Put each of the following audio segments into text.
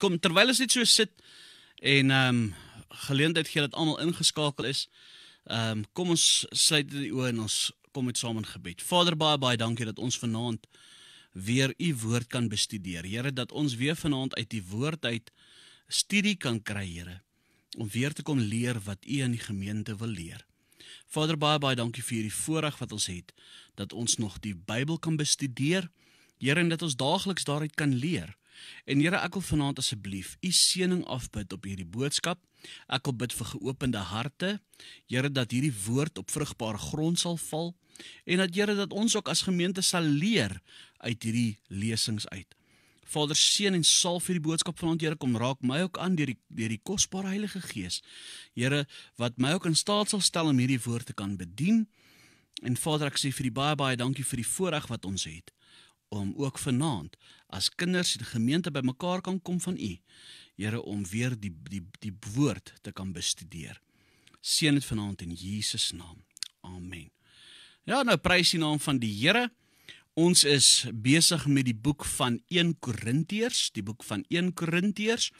kom terwyl ons net so sit en ehm um, geleentheid gee dat almal ingeskakel is. Ehm um, kom ons sluit dit oë en ons kom met saam in gebed. Vader baie baie dankie dat ons vanaand weer u woord kan bestudeer. Here dat ons weer vanaand uit die woord uit studie kan kry, Here, om weer te kom leer wat u aan die gemeente wil leer. Vader baie baie dankie vir hierdie voorreg wat ons het dat ons nog die Bybel kan bestudeer. Here en dat ons daagliks daaruit kan leer. En Here, ek wil vanaand asseblief u seëning afbid op hierdie boodskap. Ek wil bid vir geopende harte. Here, dat hierdie woord op vrugbare grond sal val en dat Here dat ons ook as gemeente sal leer uit hierdie lesings uit. Vader seën en salf hierdie boodskap vanaand Here kom raak my ook aan deur die deur die kosbare Heilige Gees. Here wat my ook in staat sal stel om hierdie woord te kan bedien. En Vader ek sê vir die baie baie dankie vir die voorreg wat ons het om ook vanaand as kinders in die gemeente bymekaar kan kom van u. Here om weer die die die woord te kan bestudeer. Seën dit vanaand in Jesus naam. Amen. Ja, nou prys die naam van die Here. Ons is besig met die boek van 1 Korintiërs, die boek van 1 Korintiërs.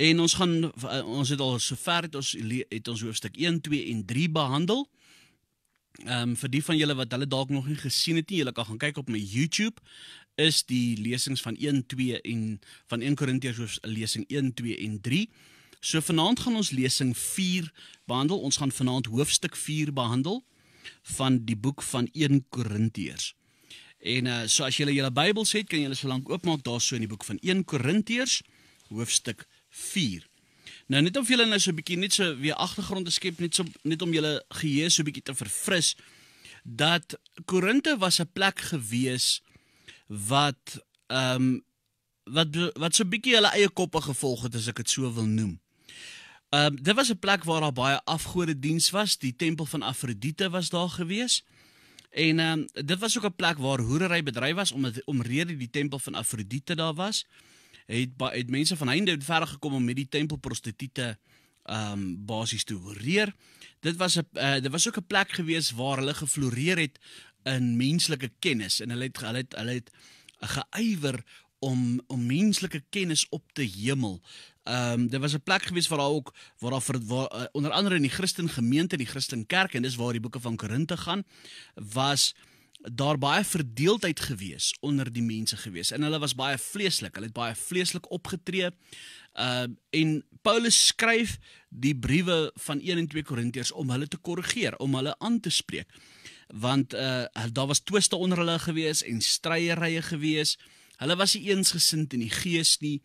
En ons gaan eh, ons het al sover het ons het ons hoofstuk 1, 2 en 3 behandel. Ehm um, vir die van julle wat hulle dalk nog nie gesien het nie, julle kan gaan kyk op my YouTube is die lesings van 1 2 en van 1 Korintiërs hoofs eh, lesing 1 2 en 3. So vanaand gaan ons lesing 4 behandel. Ons gaan vanaand hoofstuk 4 behandel van die boek van 1 Korintiërs. En uh, so as julle julle Bybels het, kan julle so lank oopmaak daarso in die boek van 1 Korintiërs hoofstuk Nou net om julle nou so 'n bietjie net so weer agtergrond te skep net so net om julle geheue so 'n bietjie te verfris dat Korinthe was 'n plek gewees wat ehm um, wat wat so 'n bietjie hulle eie koppe gevolg het as ek dit so wil noem. Ehm um, dit was 'n plek waar daar baie afgode diens was, die tempel van Afrodite was daar gewees. En ehm um, dit was ook 'n plek waar hoerery bedryf was omdat omrede die tempel van Afrodite daar was het het mense van Heinde het verder gekom om met die tempelprostituie um basies te floreer. Dit was 'n uh, eh, dit was ook 'n plek gewees waar hulle gefloreer het in menslike kennis en hulle het hulle het hulle het geëiwer om om menslike kennis op te hemel. Ehm um, daar was 'n plek gewees waar daar ook waar daar waar eh, onder andere in die Christen gemeente, die Christen kerk en dis waar die boeke van Korinte gaan was daar baie verdeeldheid gewees onder die mense gewees en hulle was baie vleeslik hulle het baie vleeslik opgetree uh en Paulus skryf die briewe van 1 en 2 Korintiërs om hulle te korrigeer om hulle aan te spreek want uh daar was twiste onder hulle gewees en stryerye gewees hulle was nie eensgesind in die gees nie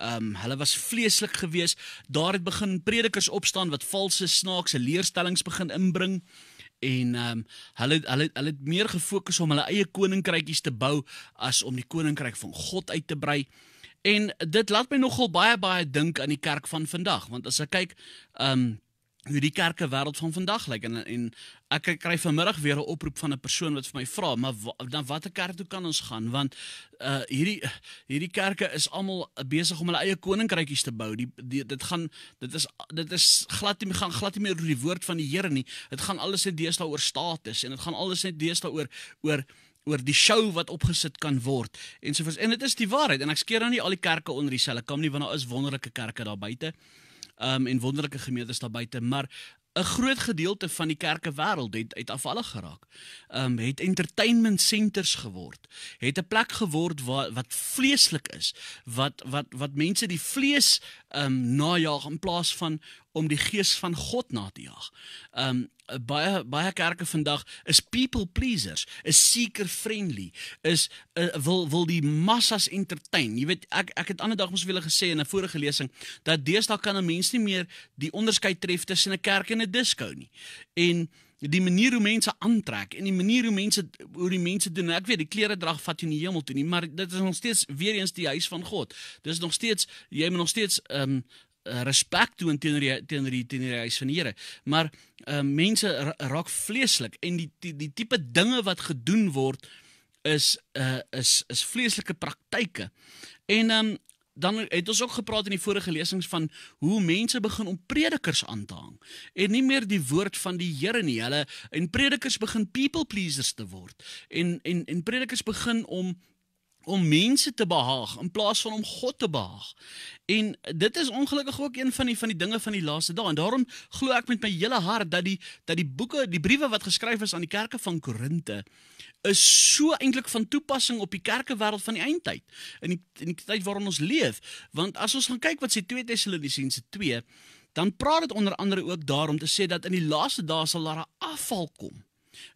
Ehm um, hulle was vleeslik gewees. Daar het begin predikers opstaan wat valse snaakse leerstellings begin inbring. Ehm en ehm um, hulle hulle hulle het meer gefokus om hulle eie koninkrykies te bou as om die koninkryk van God uit te brei. En dit laat my nogal baie baie dink aan die kerk van vandag, want as ek kyk ehm um, hoe die kerke wêreld van vandag lyk en en ek kry vanmiddag weer 'n oproep van 'n persoon wat vir my vra maar dan watter kerk toe kan ons gaan want uh hierdie hierdie kerke is almal besig om hulle eie koninkrykies te bou die, die dit gaan dit is dit is glad nie gaan glad nie meer oor die woord van die Here nie dit gaan alles net deesdae oor status en dit gaan alles net deesdae oor oor oor die show wat opgesit kan word en sovoorts en dit is die waarheid en ek skeer dan nou nie al die kerke onder dieselfde kam nie want daar is wonderlike kerke daar buite um, en wonderlike gemeentes daar buite, maar 'n groot gedeelte van die kerke wêreld het uitafvallig geraak. Um het entertainment centers geword, het 'n plek geword waar wat vleeslik is, wat wat wat mense die vlees um, ehm, najag in plaas van om die gees van God na te jag. Um ehm, baie baie kerke vandag is people pleasers, is seeker friendly, is uh, wil wil die massas entertain. Jy weet ek ek het ander dag mos vir julle gesê in 'n vorige lesing dat deesdae kan 'n mens nie meer die onderskeid tref tussen 'n kerk en 'n disko nie. En die manier hoe mense aantrek en die manier hoe mense hoe die mense doen ek weet die klere drag vat jou nie heeltemal toe nie maar dit is nog steeds weer eens die huis van God dis nog steeds jy moet nog steeds ehm um, eh, respek toon teenoor die teenoor die teenoor die huis van die Here maar ehm uh, mense raak vleeslik en die die, die tipe dinge wat gedoen word is uh, is is vleeslike praktyke en ehm um, dan het ons ook gepraat in die vorige lesings van hoe mense begin om predikers aan te hang en nie meer die woord van die Here nie hulle en predikers begin people pleasers te word en en en predikers begin om om mense te behaag in plaas van om God te behaag. En dit is ongelukkig ook een van die van die dinge van die laaste dae. En daarom glo ek met my hele hart dat die dat die boeke, die briewe wat geskryf is aan die kerke van Korinte is so eintlik van toepassing op die kerkewêreld van die eindtyd. In die in die tyd waarin ons leef. Want as ons gaan kyk wat sê 2 Tessalonisense 2, dan praat dit onder andere ook daaroor om te sê dat in die laaste dae sal daar 'n afval kom.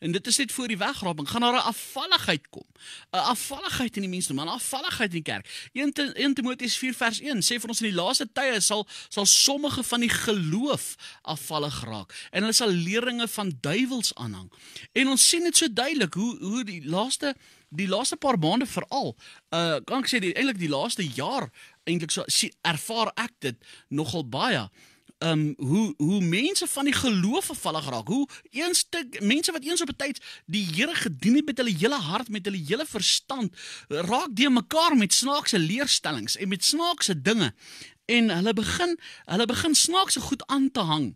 En dit is net voor die wegraping gaan daar 'n afvalligheid kom. 'n Afvalligheid in die mense, nou, man, afvalligheid in die kerk. 1 Timoteus 4 vers 1 sê vir ons in die laaste tye sal sal sommige van die geloof afvallig raak en hulle sal leringe van duiwels aanhang. En ons sien dit so duidelik hoe hoe die laaste die laaste paar maande veral, uh kan ek sê die eintlik die laaste jaar eintlik so ervaar ek dit nogal baie um, hoe hoe mense van die geloof vervallig raak. Hoe eens mense wat eens op 'n tyd die Here gedien het met hulle hele hart, met hulle hele verstand, raak die mekaar met snaakse leerstellings en met snaakse dinge en hulle begin hulle begin snaakse goed aan te hang.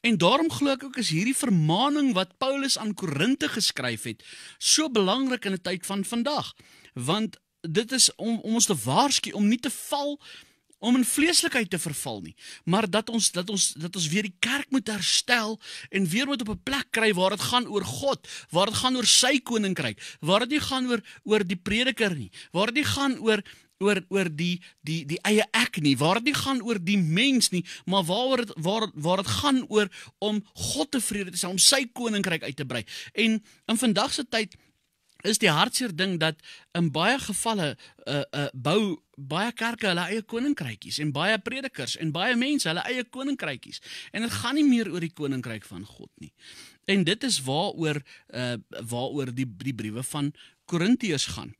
En daarom glo ek ook is hierdie vermaning wat Paulus aan Korinte geskryf het so belangrik in 'n tyd van vandag, want dit is om, om ons te waarsku om nie te val nie om in vleeslikheid te verval nie, maar dat ons dat ons dat ons weer die kerk moet herstel en weer moet op 'n plek kry waar dit gaan oor God, waar dit gaan oor sy koninkryk, waar dit nie gaan oor oor die prediker nie, waar dit nie gaan oor oor oor die die die eie ek nie waar dit nie gaan oor die mens nie maar waaroor waar waar dit gaan oor om God tevrede te stel om sy koninkryk uit te brei en in vandag se tyd is die hartseer ding dat in baie gevalle uh uh bou baie kerke hulle eie koninkrytjies en baie predikers en baie mense hulle eie koninkrytjies en dit gaan nie meer oor die koninkryk van God nie. En dit is waaroor uh waaroor die die briewe van Korintiërs gaan.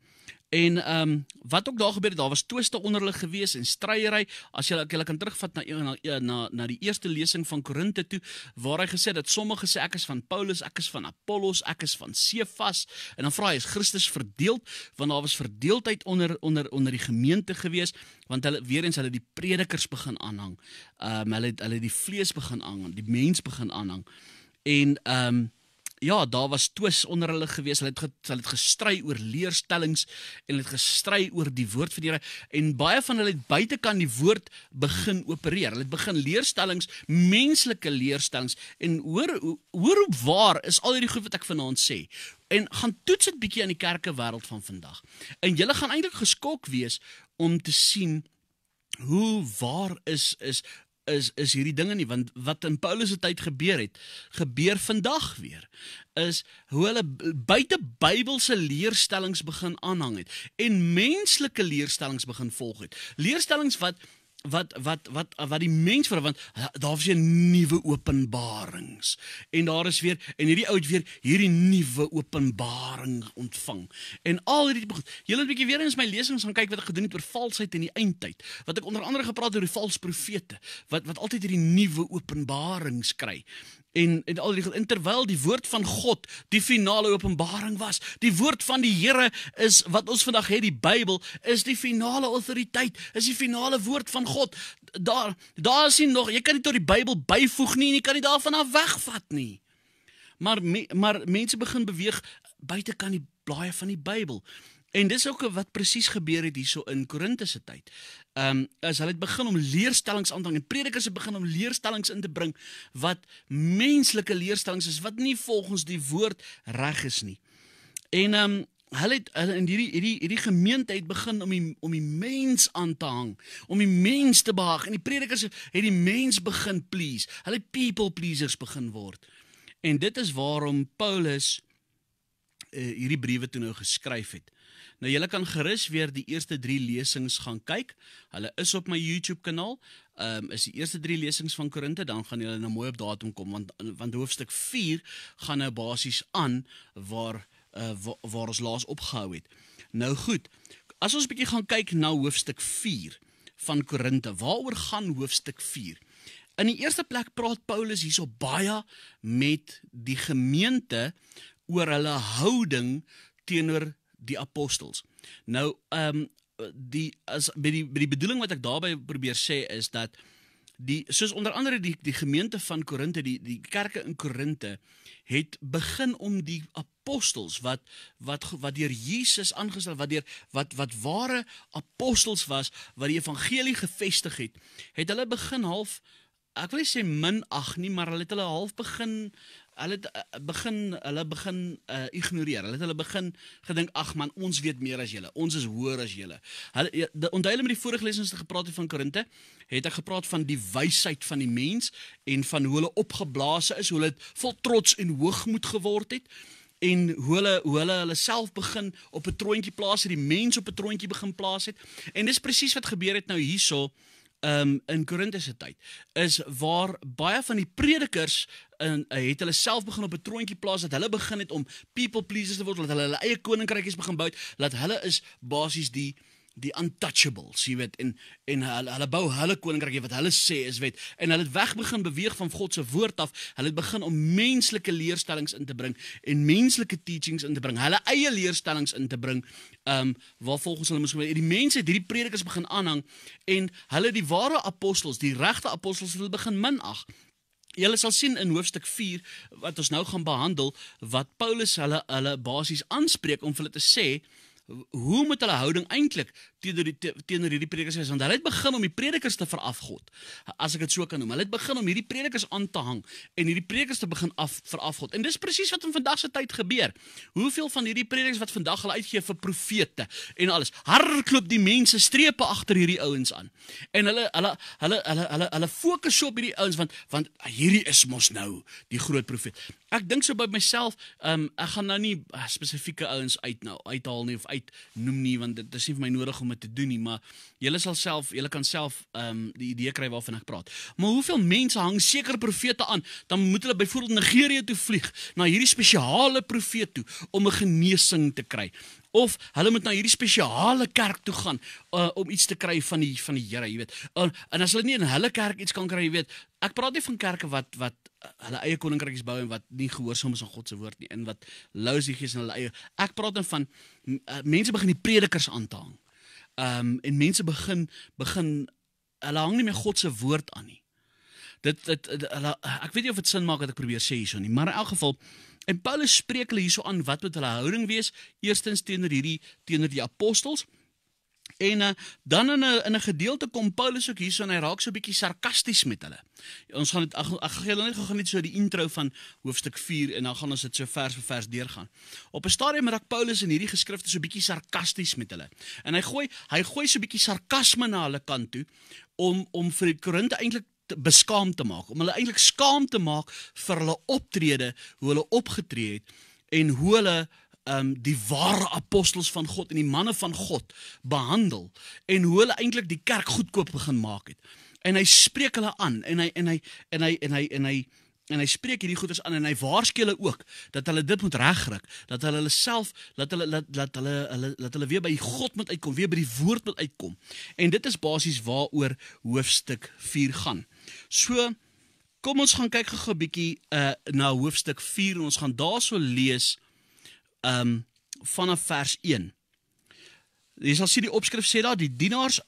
En ehm um, wat ook daar gebeur het, daar was twiste onder hulle gewees en stryery. As jy jy kan terugvat na na na, na die eerste lesing van Korinte toe waar hy gesê het dat sommige sê ek is van Paulus, ek is van Apollos, ek is van Cephas en dan vra hy is Christus verdeel? Want daar was verdeeldheid onder onder onder die gemeente gewees want hulle weer eens hulle die predikers begin aanhang. Ehm um, hulle hulle die vlees begin aanhang, die mens begin aanhang. En ehm um, ja, daar was twis onder hulle gewees. Hulle het hulle het gestry oor leerstellings en hulle het gestry oor die woord van die Here en baie van hulle het buitekant die woord begin opereer. Hulle het begin leerstellings, menslike leerstellings en hoor hoor op waar is al hierdie goed wat ek vanaand sê? En gaan toets dit bietjie aan die kerkewêreld van vandag. En julle gaan eintlik geskok wees om te sien hoe waar is is is is hierdie dinge nie want wat in Paulus se tyd gebeur het gebeur vandag weer is hoe hulle buite Bybelse leerstellings begin aanhang het en menslike leerstellings begin volg het leerstellings wat wat wat wat wat die mens vir want daar's 'n nuwe openbarings en daar is weer en hierdie ou het weer hierdie nuwe openbaring ontvang en al hierdie goed julle 'n bietjie weer eens my lesings gaan kyk wat ek gedoen het oor valsheid in die eindtyd wat ek onder andere gepraat oor die valse profete wat wat altyd hierdie nuwe openbarings kry en en al die terwyl die woord van God die finale openbaring was die woord van die Here is wat ons vandag het die Bybel is die finale autoriteit is die finale woord van God daar daar is nie nog jy kan nie tot die Bybel byvoeg nie en jy kan nie daarvan af wegvat nie maar me, maar mense begin beweeg buite kan die blaaie van die Bybel En dis ook wat presies gebeur het hierso in Korinthe se tyd. Ehm um, as hulle het begin om leerstellings aan te bring en predikers het begin om leerstellings in te bring wat menslike leerstellings is wat nie volgens die woord reg is nie. En ehm um, hulle het hulle in hierdie hierdie hierdie gemeenskap begin om die om die mens aan te hang, om die mens te behaag en die predikers het die mens begin please. Hulle het people pleasers begin word. En dit is waarom Paulus uh, hierdie briewe toe nou geskryf het. Nou julle kan gerus weer die eerste 3 lesings gaan kyk. Hulle is op my YouTube kanaal. Ehm um, is die eerste 3 lesings van Korinte, dan gaan julle nou mooi op datum kom want want hoofstuk 4 gaan nou basies aan waar uh, eh, waar, waar ons laas opgehou het. Nou goed. As ons bietjie gaan kyk na hoofstuk 4 van Korinte. Waaroor gaan hoofstuk 4? In die eerste plek praat Paulus hierso baie met die gemeente oor hulle houding teenoor die apostels. Nou ehm um, die as met die met die bedoeling wat ek daarbey probeer sê is dat die soos onder andere die die gemeente van Korinthe die die kerke in Korinthe het begin om die apostels wat wat wat deur Jesus aangestel wat deur wat wat ware apostels was wat die evangelie gevestig het het hulle begin half uh, ek wil sê min ag nie, maar hulle het hulle half begin hulle het, uh, begin hulle begin uh, ignoreer. Hulle het hulle begin gedink ag man, ons weet meer as julle. Ons is hoër as julle. Hulle ja, onthou hulle met die vorige lesings te gepraat het van Korinte, het ek gepraat van die wysheid van die mens en van hoe hulle opgeblaase is, hoe hulle vol trots en hoogmoed geword het en hoe hulle hoe hulle hulle self begin op 'n troontjie plaas het, die mens op 'n troontjie begin plaas het. En dis presies wat gebeur het nou hierso um, in Korinthe se tyd is waar baie van die predikers en uh, eh, het hulle self begin op 'n troontjie plaas dat hulle begin het om people pleasers te word, dat hulle hulle eie koninkrykies begin bou, dat hulle is basies die uh die untouchables jy weet en en hulle hulle bou hulle koninkryk jy wat hulle sê is wet en hulle het weg begin beweeg van God se woord af hulle het begin om menslike leerstellings in te bring en menslike teachings in te bring hulle eie leerstellings in te bring ehm um, waar volgens hulle moes gebeur die mense het hierdie predikers begin aanhang en hulle die ware apostels die regte apostels het hulle begin minag Julle sal sien in hoofstuk 4 wat ons nou gaan behandel wat Paulus hulle hulle basies aanspreek om vir hulle te sê hoe moet hulle houding eintlik teenoor die teenoor hierdie predikers is want hulle het begin om die predikers te verafgod as ek dit so kan noem hulle het begin om hierdie predikers aan te hang en hierdie predikers te begin af verafgod en dis presies wat in vandag se tyd gebeur hoeveel van hierdie predikers wat vandag hulle uitgee vir profete en alles hardloop die mense strepe agter hierdie ouens aan en hulle hulle hulle hulle hulle hulle fokus so op hierdie ouens want want hierdie is mos nou die groot profeet ek dink so by myself um, ek gaan nou nie eh, spesifieke ouens uit nou uithaal nie of uit noem nie want dit is nie vir my nodig om daarmee te doen nie, maar julle sal self, julle kan self ehm um, die idee kry waarvan ek praat. Maar hoeveel mense hang sekere profete aan? Dan moet hulle byvoorbeeld Nigerië toe vlieg na hierdie spesiale profeet toe om 'n genesing te kry of hulle moet na hierdie spesiale kerk toe gaan uh, om iets te kry van die van die Here, jy weet. En, en as hulle nie in hulle kerk iets kan kry, jy weet, ek praat nie van kerke wat wat eh, hulle eie koninkrykies bou en wat nie gehoorsaam is aan God se woord nie en wat lousie gees in hulle eie. Ek praat dan van uh, mense begin die predikers aan te hang. Ehm um, en mense begin begin hulle hang nie meer God se woord aan nie. Dit dit hulle ek weet nie of dit sin maak dat ek probeer sê hierson nie, maar in elk geval en Paulus spreek hulle hierso aan wat met hulle houding wees, eerstens teenoor hierdie teenoor die apostels En uh, dan in 'n in 'n gedeelte kom Paulus ook hierso en hy raak so 'n bietjie sarkasties met hulle. Ons gaan dit ag ek gaan net gou gaan net so die intro van hoofstuk 4 en dan gaan ons dit so vers vir vers deurgaan. Op 'n stadium raak Paulus in hierdie geskrifte so 'n bietjie sarkasties met hulle. En hy gooi hy gooi so 'n bietjie sarkasme na hulle kant toe om om vir die Korinte eintlik beskaamd te maak, om hulle eintlik skaam te maak vir hulle optrede, hoe hulle opgetree het en hoe hulle um, die ware apostels van God en die manne van God behandel en hoe hulle eintlik die kerk goedkoop begin maak het. En hy spreek hulle aan en hy en hy en hy en hy en hy en hy spreek hierdie goeders aan en hy waarskei hulle ook dat hulle dit moet regkry, dat hulle hulle self laat hulle laat laat hulle hulle laat hulle weer by God moet uitkom, weer by die woord moet uitkom. En dit is basies waaroor hoofstuk 4 gaan. So kom ons gaan kyk gou 'n bietjie uh, na hoofstuk 4 en ons gaan daarso lees uh um vanaf vers 1. Jy sal sien die opskrif sê daar die dienaars,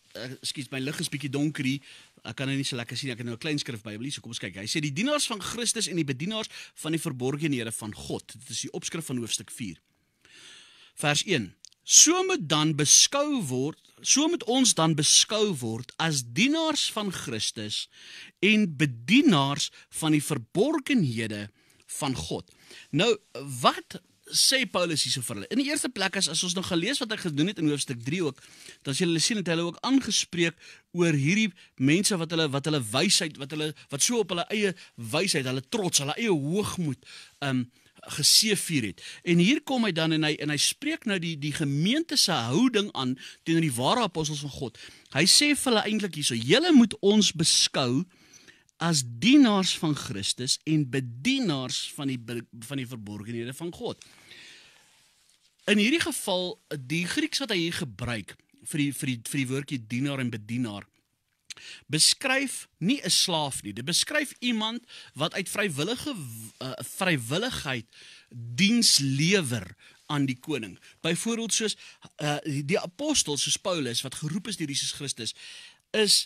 ekskuus eh, my lig is bietjie donker hier. Ek kan dit nie so lekker sien. Ek het nou 'n klein skrif Bybel hier, so kom ons kyk. Hy sê die dienaars van Christus en die bedienaars van die verborgene Here van God. Dit is die opskrif van hoofstuk 4. Vers 1. So moet dan beskou word, so moet ons dan beskou word as dienaars van Christus en bedienaars van die verborgenhede van God. Nou, wat sê Paulus hierso vir hulle. In die eerste plek is as ons nog gelees wat hy gedoen het in hoofstuk 3 ook, dan sien hulle sien dat hulle ook aangespreek oor hierdie mense wat hulle wat hulle wysheid, wat hulle wat so op hulle eie wysheid, hulle trots, hulle eie hoogmoed, ehm um, geseëvier het. En hier kom hy dan en hy en hy spreek nou die die gemeente se houding aan teenoor die ware apostels van God. Hy sê vir hulle eintlik hierso: "Julle moet ons beskou as dienaars van Christus en bedienaars van die van die verborgenhede van God." In hierdie geval die Grieks wat hy hier gebruik vir die vir die vir die woordjie dienaar en bedienaar beskryf nie 'n slaaf nie. Dit beskryf iemand wat uit vrywillige uh, vrywilligheid diens lewer aan die koning. Byvoorbeeld soos uh, eh, die, die apostel soos Paulus wat geroep is deur Jesus Christus is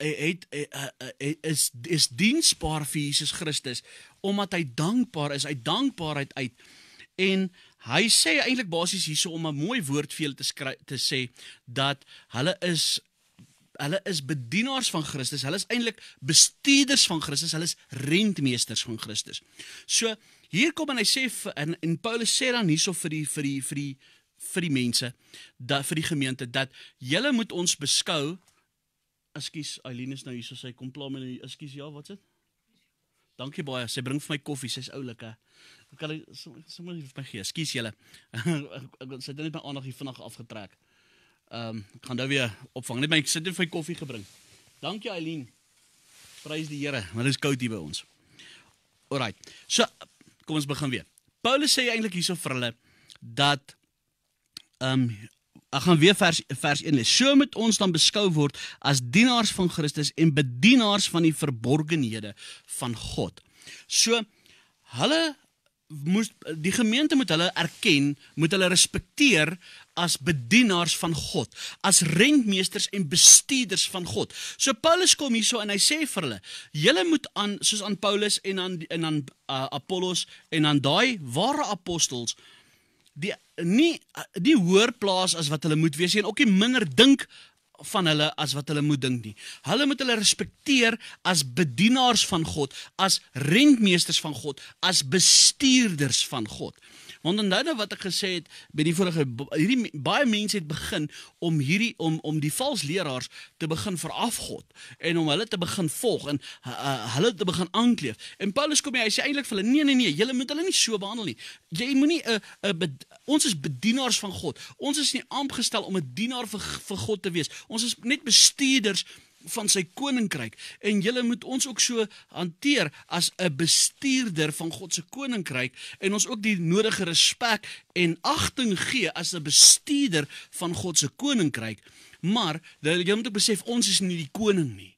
het, het, eh, het is is diensbaar vir Jesus Christus omdat hy dankbaar is, hy dankbaarheid uit en hy sê eintlik basies hierso om 'n mooi woord vir julle te skry, te sê dat hulle is hulle is bedienaars van Christus. Hulle is eintlik bestuurders van Christus. Hulle is rentmeesters van Christus. So hier kom en hy sê en, en Paulus sê dan hierso vir die vir die vir die vir die mense dat vir die gemeente dat julle moet ons beskou Ekskuus, Eileen is nou hierso sy kom pla met hy. Ekskuus, ja, wat's dit? Dankie baie. Sy bring vir my koffie. Sy's oulike. Eh? Ek kan sommer net my gee. Skus julle. Ek sit net my aandag hier vinnig afgetrek. Ehm um, gaan nou weer opvang. Net my sit net vir koffie gebring. Dankie Eileen. Prys die Here. Maar dit is koud hier by ons. Alraai. So kom ons begin weer. Paulus sê eintlik hierso vir hulle dat ehm um, ek gaan weer vers vers 1 lees. So moet ons dan beskou word as dienaars van Christus en bedienaars van die verborgenhede van God. So hulle moes die gemeente moet hulle erken, moet hulle respekteer as bedienaars van God, as rentmeesters en bestuurders van God. So Paulus kom hierso en hy sê vir hulle: "Julle moet aan soos aan Paulus en aan en aan uh, Apollos en aan daai ware apostels die nie die hoër plaas as wat hulle moet wees nie en ook nie minder dink van hulle as wat hulle moet ding nie. Hulle moet hulle respekteer as bedienaars van God, as rentmeesters van God, as bestuurders van God. Want onthou nou wat ek gesê het by die vorige hierdie baie mense het begin om hierdie om om die valse leraars te begin veraf God en om hulle te begin volg en uh, uh hulle te begin aankleef. En Paulus kom hier, hy sê eintlik vir hulle nee nee nee, julle moet hulle nie so behandel nie. Jy moenie 'n uh, 'n uh, ons is bedienaars van God. Ons is nie aangestel om 'n dienaar vir vir God te wees. Ons is net bestuurders van sy koninkryk en julle moet ons ook so hanteer as 'n bestuurder van God se koninkryk en ons ook die nodige respek en agting gee as 'n bestuurder van God se koninkryk maar jy moet ook besef ons is nie die koning nie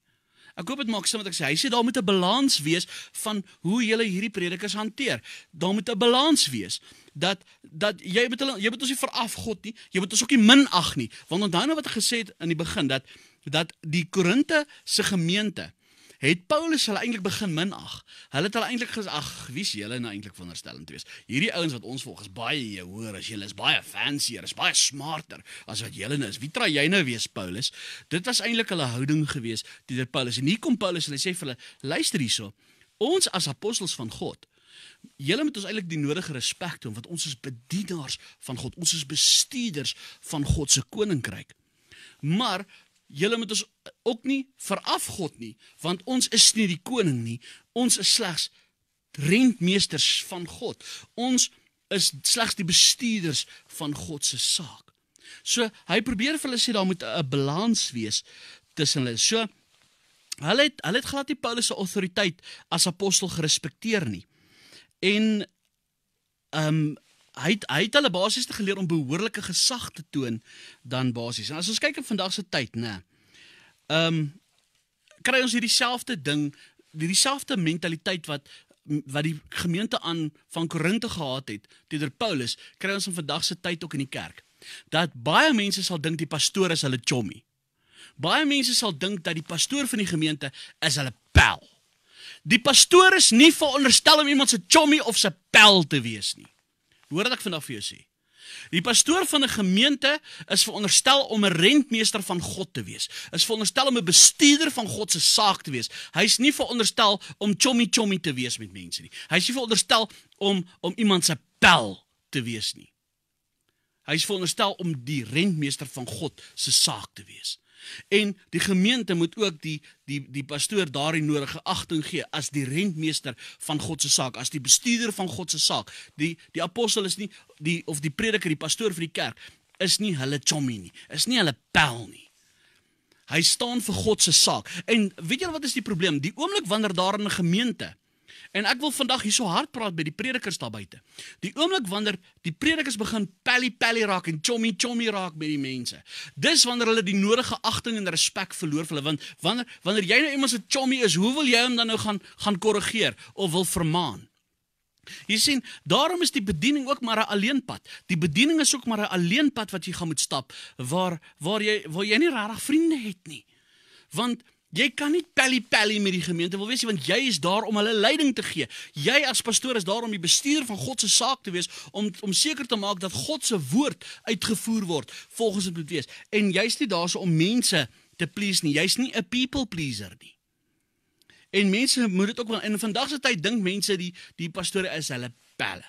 ek hoop dit maak sin wat ek sê hy sê daar moet 'n balans wees van hoe jy hierdie predikers hanteer daar moet 'n balans wees dat dat jy moet jy moet ons nie veraf God nie jy moet ons ook nie minag nie want onthou nou wat ek gesê het in die begin dat dat die Korinte se gemeente het Paulus hulle eintlik begin minag. Hulle het hulle eintlik ag, wie's julle nou eintlik wonderstellend te wees? Hierdie ouens wat ons volgens baie hoor as julle is baie fancier, is baie smarter as wat julle nou is. Wie tra jy nou wees Paulus? Dit was eintlik hulle houding geweest teenoor Paulus. En hier kom Paulus en hy sê vir hulle, luister hierso. Ons as apostels van God Julle moet ons eintlik die nodige respek toon want ons is bedienaars van God. Ons is bestuurders van God se koninkryk. Maar julle moet ons ook nie veraf God nie, want ons is nie die koning nie. Ons is slegs rentmeesters van God. Ons is slegs die bestuurders van God se saak. So hy probeer vir hulle sê daar moet 'n balans wees tussen hulle. So hulle het hulle het glad nie Paulus se autoriteit as apostel gerespekteer nie. En ehm um, hy het, hy het hulle basies te geleer om behoorlike gesag te toon dan basies. En as ons kyk op vandag se tyd, nê. Ehm um, kry ons hier dieselfde ding, hierdie selfde mentaliteit wat wat die gemeente aan van Korinthe gehad het teenoor Paulus, kry ons in vandag se tyd ook in die kerk. Dat baie mense sal dink die pastoor is hulle chommy. Baie mense sal dink dat die pastoor van die gemeente is hulle pel. Die pastoor is nie veronderstel om iemand se chommy of se pel te wees nie. Hoor wat ek vandag vir jou sê. Die pastoor van 'n gemeente is veronderstel om 'n rentmeester van God te wees. Is veronderstel om 'n bestuurder van God se saak te wees. Hy's nie veronderstel om chommy chommy te wees met mense nie. Hy's nie veronderstel om om iemand se pel te wees nie. Hy's veronderstel om die rentmeester van God se saak te wees. En die gemeente moet ook die die die pastoor daarin nodige agting gee as die rentmeester van God se saak, as die bestuurder van God se saak. Die die apostel is nie die of die prediker, die pastoor vir die kerk is nie hulle chommy nie. Is nie hulle pel nie. Hy staan vir God se saak. En weet julle wat is die probleem? Die oomblik wanneer daar in 'n gemeente En ek wil vandag hier so hard praat by die predikers daar buite. Die oomblik wanneer die predikers begin pelli pelli raak en chommy chommy raak met die mense. Dis wanneer hulle die nodige agting en respek verloor vir hulle want wanneer wanneer jy nou iemand se chommy is, hoe wil jy hom dan nou gaan gaan korrigeer of wil vermaan? Jy sien, daarom is die bediening ook maar 'n alleenpad. Die bediening is ook maar 'n alleenpad wat jy gaan moet stap waar waar jy waar jy nie regtig vriende het nie. Want Jy kan nie pelli-pelli met die gemeente wil wees nie want jy is daar om hulle leiding te gee. Jy as pastoor is daar om die bestuur van God se saak te wees om om seker te maak dat God se woord uitgevoer word volgens wat moet wees. En jy's nie daarse om mense te please nie. Jy's nie 'n people pleaser nie. En mense moet dit ook wel in vandag se tyd dink mense die die pastoor is hulle pelle.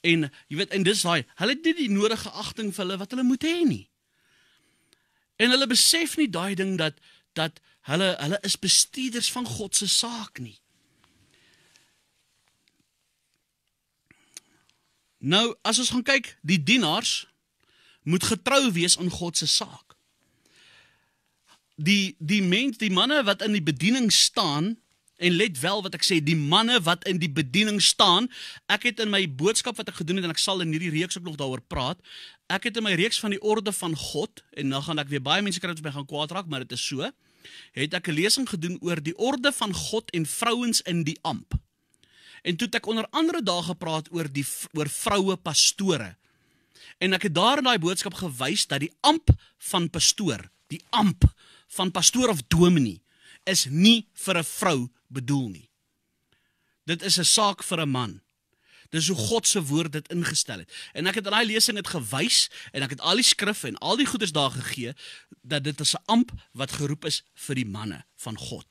En jy weet en dis daai hulle het nie die nodige agting vir hulle wat hulle moet hê nie. En hulle besef nie daai ding dat dat Hulle hulle is bestuurders van God se saak nie. Nou, as ons gaan kyk, die dienaars moet getrou wees aan God se saak. Die die mense, die manne wat in die bediening staan en let wel wat ek sê, die manne wat in die bediening staan, ek het in my boodskap wat ek gedoen het en ek sal in hierdie reeks ook nog daaroor praat. Ek het in my reeks van die orde van God en nou gaan ek weer baie mense kry wat my gaan kwaad raak, maar dit is so het ek 'n lesing gedoen oor die orde van God en vrouens in die amp. En toe het ek onder andere daar gepraat oor die oor vroue pastore. En ek het daar in daai boodskap gewys dat die amp van pastoor, die amp van pastoor of dominee is nie vir 'n vrou bedoel nie. Dit is 'n saak vir 'n man. Dis hoe God se woord dit ingestel het. En ek het aan daai lesing dit gewys en ek het al die skrifte en al die goeders daar gegee dat dit is 'n amp wat geroep is vir die manne van God.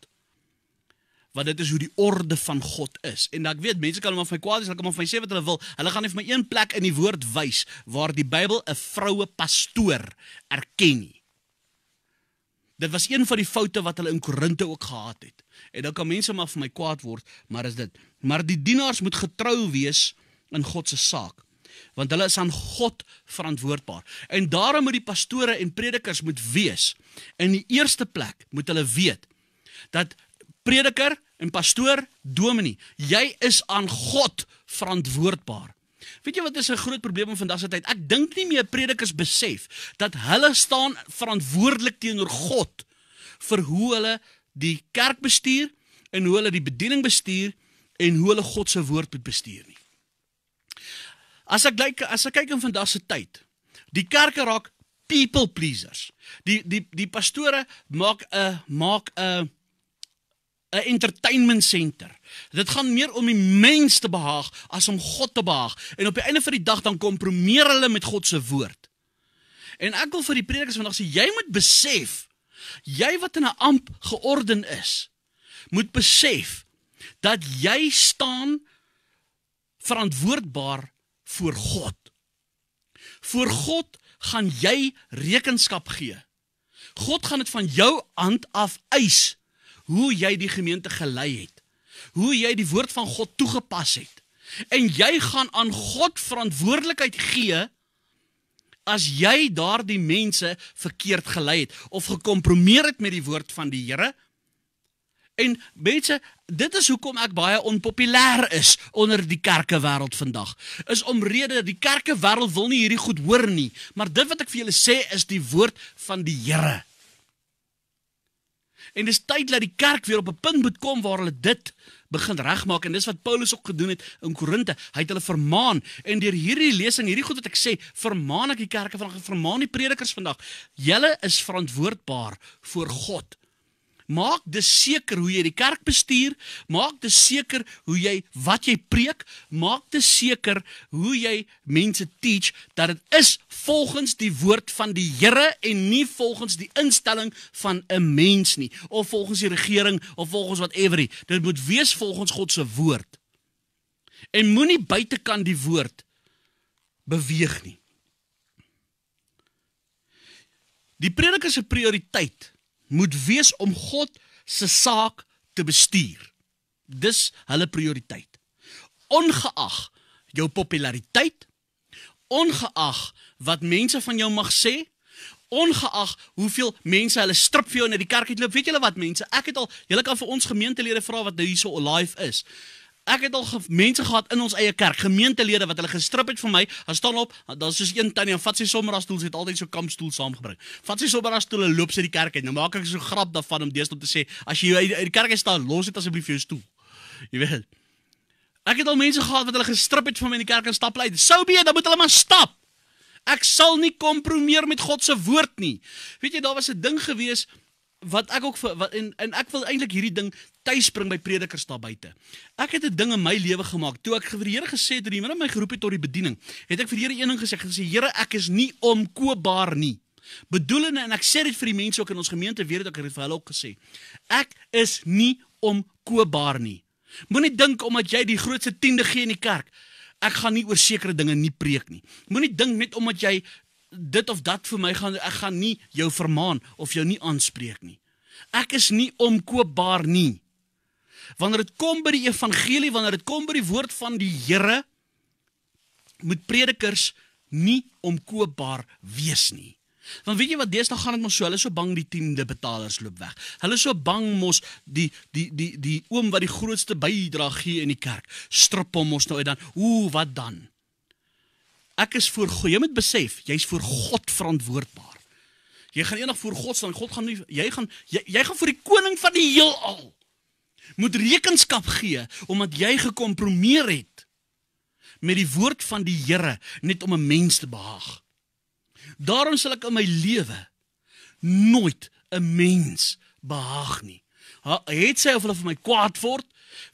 Want dit is hoe die orde van God is. En ek weet mense kan hom van my kwaad is, hulle kan hom van my sê wat hulle wil. Hulle gaan net vir my een plek in die woord wys waar die Bybel 'n vroue pastoor erken nie. Dit was een van die foute wat hulle in Korinte ook gehad het en dan kan mense maar vir my kwaad word, maar is dit. Maar die dienaars moet getrou wees in God se saak want hulle is aan God verantwoordbaar. En daarom moet die pastore en predikers moet wees. In die eerste plek moet hulle weet dat prediker en pastoor Dominee, jy is aan God verantwoordbaar. Weet jy wat is 'n groot probleem van vandag se tyd? Ek dink nie meer predikers besef dat hulle staan verantwoordelik teenoor God vir hoe hulle die kerk bestuur en hoe hulle die bediening bestuur en hoe hulle God se woord moet bestuur nie. As ek kyk as ek kyk in vandag se tyd, die kerke raak people pleasers. Die die die pastore maak 'n maak 'n 'n entertainment center. Dit gaan meer om die mens te behaag as om God te behaag en op die einde van die dag dan kompromeer hulle met God se woord. En ek wil vir die predikers vandag sê jy moet besef Jy wat in 'n amp georden is, moet besef dat jy staan verantwoordbaar voor God. Voor God gaan jy rekenskap gee. God gaan dit van jou hand af eis hoe jy die gemeente gelei het, hoe jy die woord van God toegepas het. En jy gaan aan God verantwoordelikheid gee as jy daardie mense verkeerd gelei het of gekompromieer het met die woord van die Here. En mense, dit is hoekom ek baie onpopulêr is onder die kerkewêreld vandag. Is omrede die kerkewêreld wil nie hierdie goed hoor nie, maar dit wat ek vir julle sê is die woord van die Here. En dis tyd dat die kerk weer op 'n punt moet kom waar hulle dit begin regmaak en dis wat Paulus ook gedoen het in Korinte. Hy het hulle vermaan en deur hierdie lesing, hierdie goed wat ek sê, vermaan ek die kerke van vermaan die predikers vandag. Julle is verantwoordbaar voor God Maak dis seker hoe jy die kerk bestuur, maak dis seker hoe jy wat jy preek, maak dis seker hoe jy mense teach dat dit is volgens die woord van die Here en nie volgens die instelling van 'n mens nie of volgens die regering of volgens whatever. Dit moet wees volgens God se woord. En moenie buitekant die woord beweeg nie. Die prediker se prioriteit moet wees om God se saak te bestuur. Dis hulle prioriteit. Ongeag jou populariteit, ongeag wat mense van jou mag sê, ongeag hoeveel mense hulle strip vir jou in die kerk uitloop, weet julle wat mense, ek het al, julle kan vir ons gemeentelede vra wat nou hierso live is. Ek het al ge mense gehad in ons eie kerk, gemeentelede wat hulle gestrip het vir my. Hulle staan op, nou, daar's soos een tannie en vat sy sommerastoels het altyd so kampstoel saamgebring. Vat sy sommerastoel en loop sy die kerk uit. Nou maak ek so grap daarvan om deesdae te sê, as jy uit die kerk staan, los dit asseblief jou stoel. Jy weet. Ek het al mense gehad wat hulle gestrip het vir my in die kerk en stap uit. Sou be, dan moet hulle maar stap. Ek sal nie kompromieer met God se woord nie. Weet jy, daar was 'n ding geweest wat ek ook vir, wat, en en ek wil eintlik hierdie ding tuisbring by predikers daar buite. Ek het 'n ding in my lewe gemaak. Toe ek vir die Here gesê het dat hy my geroep het tot die bediening, het ek vir die Here een ding gesê, ek het gesê Here, ek is nie omkoopbaar nie. Bedoelende en ek sê dit vir die mense ook in ons gemeente weer dat ek dit vir hulle ook gesê. Ek is nie omkoopbaar nie. Moenie dink omdat jy die grootste tiende gee in die kerk, ek gaan nie oor sekere dinge nie preek nie. Moenie dink net omdat jy dit of dat vir my gaan ek gaan nie jou vermaan of jou nie aanspreek nie. Ek is nie omkoopbaar nie. Wanneer dit kom by die evangelie, wanneer dit kom by die woord van die Here, moet predikers nie omkoopbaar wees nie. Want weet jy wat deesdae gaan dit mos so, hulle is so bang die tiende betalers loop weg. Hulle is so bang mos die die die die, die oom wat die grootste bydrae gee in die kerk, strip hom mos nou uit dan. Ooh, wat dan? Ek is voor God. Jy moet besef, jy's voor God verantwoordbaar. Jy gaan eendag voor God staan. God gaan nie, jy gaan jy, jy gaan voor die koning van die heelal moet rekenskap gee omdat jy gekompromieer het met die woord van die Here net om 'n mens te behaag. Daarom sal ek in my lewe nooit 'n mens behaag nie. Ha, het sy of hulle vir my kwaad word?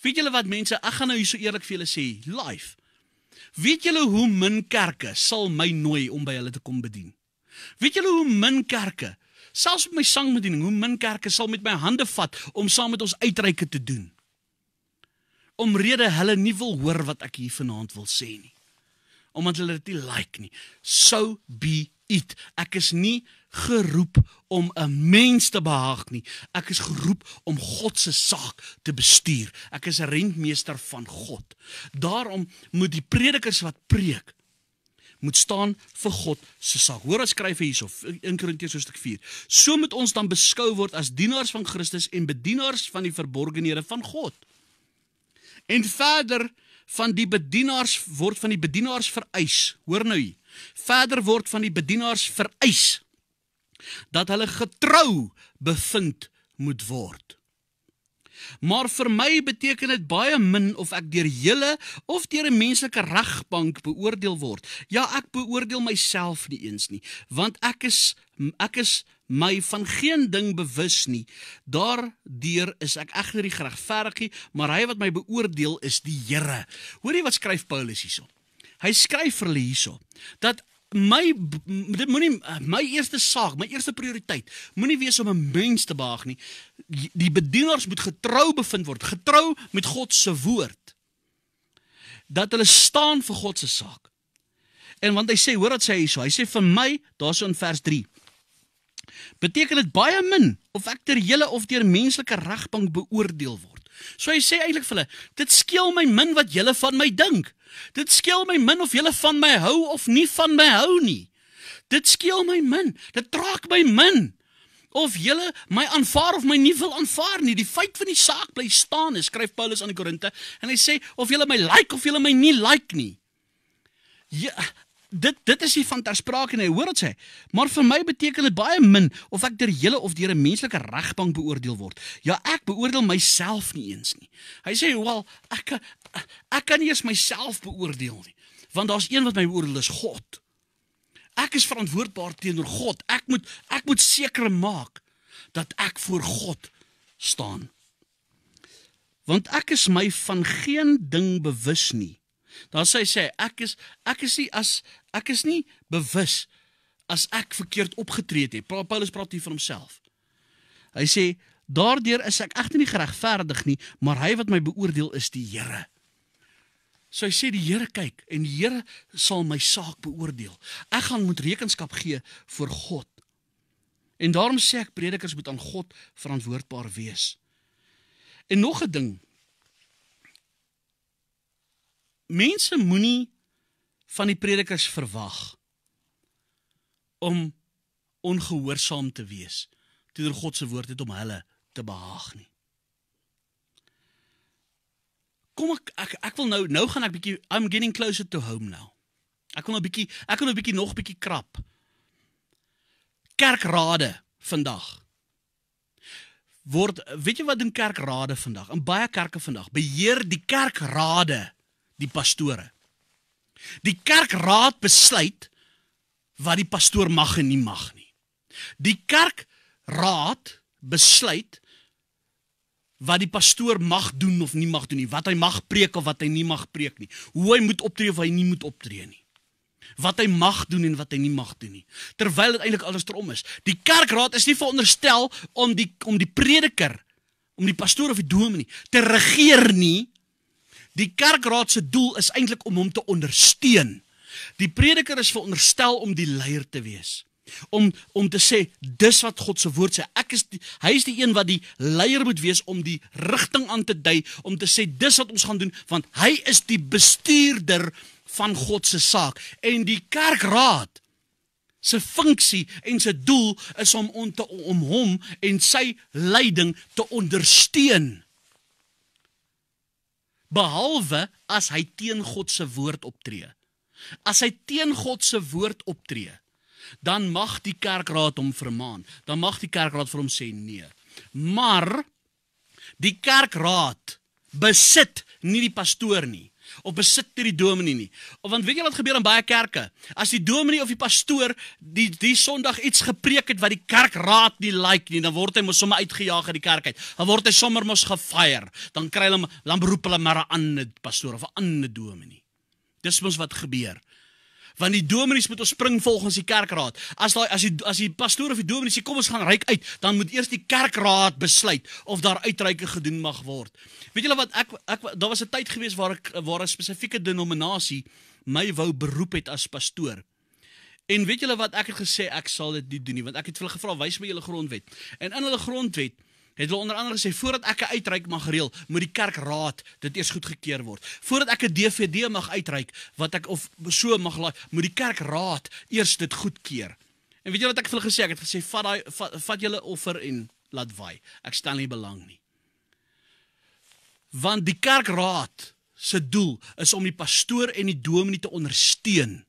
Weet julle wat mense, ek gaan nou hier so eerlik vir julle sê, life Weet julle hoe min kerke sal my nooi om by hulle te kom bedien? Weet julle hoe min kerke, selfs met my sangbediening, hoe min kerke sal met my hande vat om saam met ons uitreike te doen? Omrede hulle nie wil hoor wat ek hier vanaand wil sê nie. Omdat hulle dit nie like nie. So be it. Ek is nie geroep om 'n mens te behaag nie. Ek is geroep om God se saak te bestuur. Ek is 'n rentmeester van God. Daarom moet die predikers wat preek moet staan vir God se saak. Hoor as skryf hierso in Korintiërs hoofstuk 4. So moet ons dan beskou word as dienaars van Christus en bedienaars van die verborgenhede van God. En verder van die bedienaars word van die bedienaars vereis. Hoor nou hier. Verder word van die bedienaars vereis dat hulle getrou bevind moet word. Maar vir my beteken dit baie min of ek deur julle of deur 'n menslike regbank beoordeel word. Ja, ek beoordeel myself nie eens nie, want ek is ek is my van geen ding bewus nie. Daardeur is ek egter die regverdige, maar hy wat my beoordeel is die Here. Hoorie wat skryf Paulus hierso. Hy skryf vir hulle hierso dat my dit moenie eh, my eerste saak, my eerste prioriteit moenie wees om 'n mens te behaag nie. Die bedieners moet getrou bevind word, getrou met God se woord. Dat hulle staan vir God se saak. En want hy sê, hoor wat sê hy so? Hy sê vir my, daarso in vers 3. Beteken dit baie min of ek ter hele of deur menslike regbank beoordeel word. So hy sê eintlik vir hulle, dit skeel my min wat julle van my dink. Dit skeel my min of hulle van my hou of nie van my hou nie. Dit skeel my min. Dit draak my min of hulle my aanvaar of my nie wil aanvaar nie. Die feit van die saak bly staan, skryf Paulus aan die Korinte, en hy sê of hulle my like of hulle my nie like nie. Ja, dit dit is nie van ter sprake nie. Hoor wat sê hy? Maar vir my beteken dit baie min of ek deur hulle of deur 'n menslike regbank beoordeel word. Ja, ek beoordeel myself nie eens nie. Hy sê, "Wel, ek ek kan nie eens myself beoordeel nie, want daar's een wat my beoordeel is God. Ek is verantwoordbaar teenoor God. Ek moet ek moet seker maak dat ek voor God staan. Want ek is my van geen ding bewus nie. Daar sê sê ek is ek is nie as ek is nie bewus as ek verkeerd opgetree het. Paulus praat hier van homself. Hy sê daardeur is ek egter nie geregverdig nie, maar hy wat my beoordeel is die Here. So hy sê die Here kyk en die Here sal my saak beoordeel. Ek gaan moet rekenskap gee vir God. En daarom sê ek predikers moet aan God verantwoordbaar wees. En nog 'n ding. Mense moenie van die predikers verwag om ongehoorsaam te wees teenoor God se woord het om hulle te behaag nie kom ek ek, ek wil nou nou gaan ek bietjie I'm getting closer to home now. Ek wil nou bietjie ek wil nou bietjie nog bietjie krap. Kerkrade vandag. Word weet jy wat doen kerkrade vandag? In baie kerke vandag beheer die kerkrade die pastore. Die kerkraad besluit wat die pastoor mag en nie mag nie. Die kerkraad besluit wat die pastoor mag doen of nie mag doen nie, wat hy mag preek of wat hy nie mag preek nie, hoe hy moet optree of hy nie moet optree nie. Wat hy mag doen en wat hy nie mag doen nie. Terwyl dit eintlik alles terom is. Die kerkraad is nie veronderstel om die om die prediker, om die pastoor of die dominee te regeer nie. Die kerkraad se doel is eintlik om hom te ondersteun. Die prediker is veronderstel om die leier te wees om om te sê dis wat God se woord sê. Ek is die, hy is die een wat die leier moet wees om die rigting aan te dui om te sê dis wat ons gaan doen want hy is die bestuurder van God se saak en die kerkraad se funksie en se doel is om om, te, om hom en sy leiding te ondersteun behalwe as hy teen God se woord optree as hy teen God se woord optree dan mag die kerkraad hom vermaan. Dan mag die kerkraad vir hom sê nee. Maar die kerkraad besit nie die pastoor nie of besit dit die dominee nie. Of want weet jy wat gebeur in baie kerke? As die dominee of die pastoor die die Sondag iets gepreek het wat die kerkraad nie like nie, dan word hy mos sommer uitgejaag uit die kerk uit. Dan word hy sommer mos gefyer. Dan kry hulle dan beroep hulle maar 'n ander pastoor of 'n ander dominee. Dis mos wat gebeur want die dominees moet ons spring volgens die kerkraad. As daai as die as die pastoor of die dominee sê kom ons gaan ryk uit, dan moet eers die kerkraad besluit of daar uitreike gedoen mag word. Weet julle wat ek ek daar was 'n tyd gewees waar ek waar 'n spesifieke denominasie my wou beroep het as pastoor. En weet julle wat ek het gesê ek sal dit nie doen nie want ek het hulle gevra wys my julle grondwet. En in hulle grondwet het hulle onder andere gesê voordat ek 'n uitreik mag reël, moet die kerkraad dit eers goedkeur word. Voordat ek 'n DVD mag uitreik wat ek of so mag laai, moet die kerkraad eers dit goedkeur. En weet julle wat ek vir hulle gesê het? Ek het gesê vat daai vat, vat julle offer en laat vaai. Ek stel nie belang nie. Want die kerkraad se doel is om die pastoor en die dominee te ondersteun.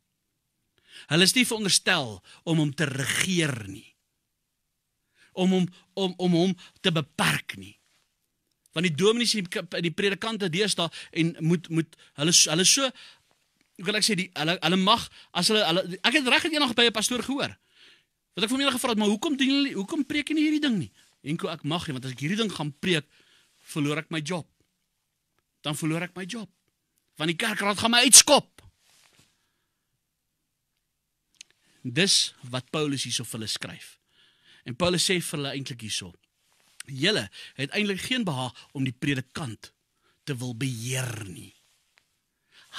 Hulle is nie veronderstel om hom te regeer nie om hom om om hom te beperk nie. Want die dominees en die, die predikante deesdae en moet moet hulle hulle so hoe kan ek sê die hulle hulle mag as hulle hulle ek het regtig eendag by 'n pastoor gehoor. Wat ek vir hulle gevra het, maar hoekom doen hulle hoekom preek hulle hierdie ding nie? Enko ek mag nie want as ek hierdie ding gaan preek, verloor ek my job. Dan verloor ek my job. Want die kerkraad gaan my uitskop. Dis wat Paulus hierso vir hulle skryf. En Paulus sê vir hulle eintlik hierso: Julle het eintlik geen behag om die predikant te wil beheer nie.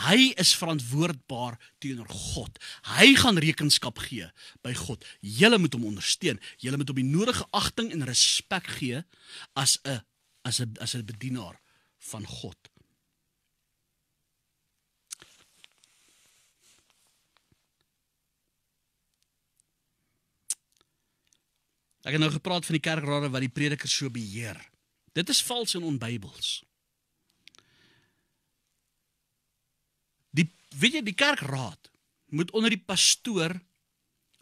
Hy is verantwoordbaar teenoor God. Hy gaan rekenskap gee by God. Julle moet hom ondersteun. Julle moet hom die nodige agting en respek gee as 'n as 'n as 'n bedienaar van God. Ek het nou gepraat van die kerkrade wat die prediker so beheer. Dit is vals en onbybels. Die weet jy die kerkraad moet onder die pastoor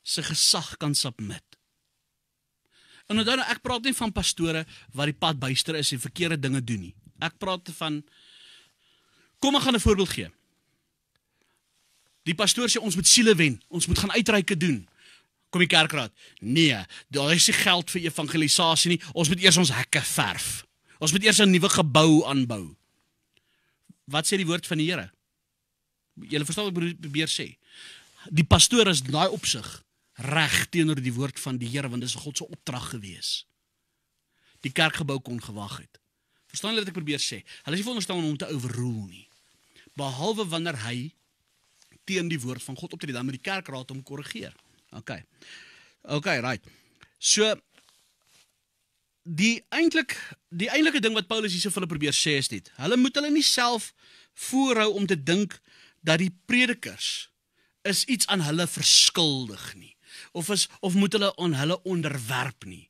se gesag kan submit. En nou dan ek praat nie van pastore wat die pad byster is en verkeerde dinge doen nie. Ek praat van Kom ek gaan 'n voorbeeld gee. Die pastoor sê ons moet siele wen, ons moet gaan uitreike doen kom die kerkraad. Nee, daar is nie geld vir evangelisasie nie. Ons moet eers ons hekke verf. Ons moet eers 'n nuwe gebou aanbou. Wat sê die woord van die Here? Julle verstaan wat ek probeer sê. Die pastoor is daai opsig reg teenoor die woord van die Here want dit is God se opdrag gewees. Die kerkgebou kon gewag het. Verstaan julle wat ek probeer sê? Hulle is nie veronderstel om hom te overrule nie. Behalwe wanneer hy teen die woord van God optree, dan moet die kerkraad hom korrigeer. OK. OK, right. So die eintlik die eintlike ding wat Paulus hierse vir hulle probeer sê is dit. Hulle moet hulle nie self voorhou om te dink dat die predikers is iets aan hulle verskuldig nie of is of moet hulle aan hulle onderwerp nie.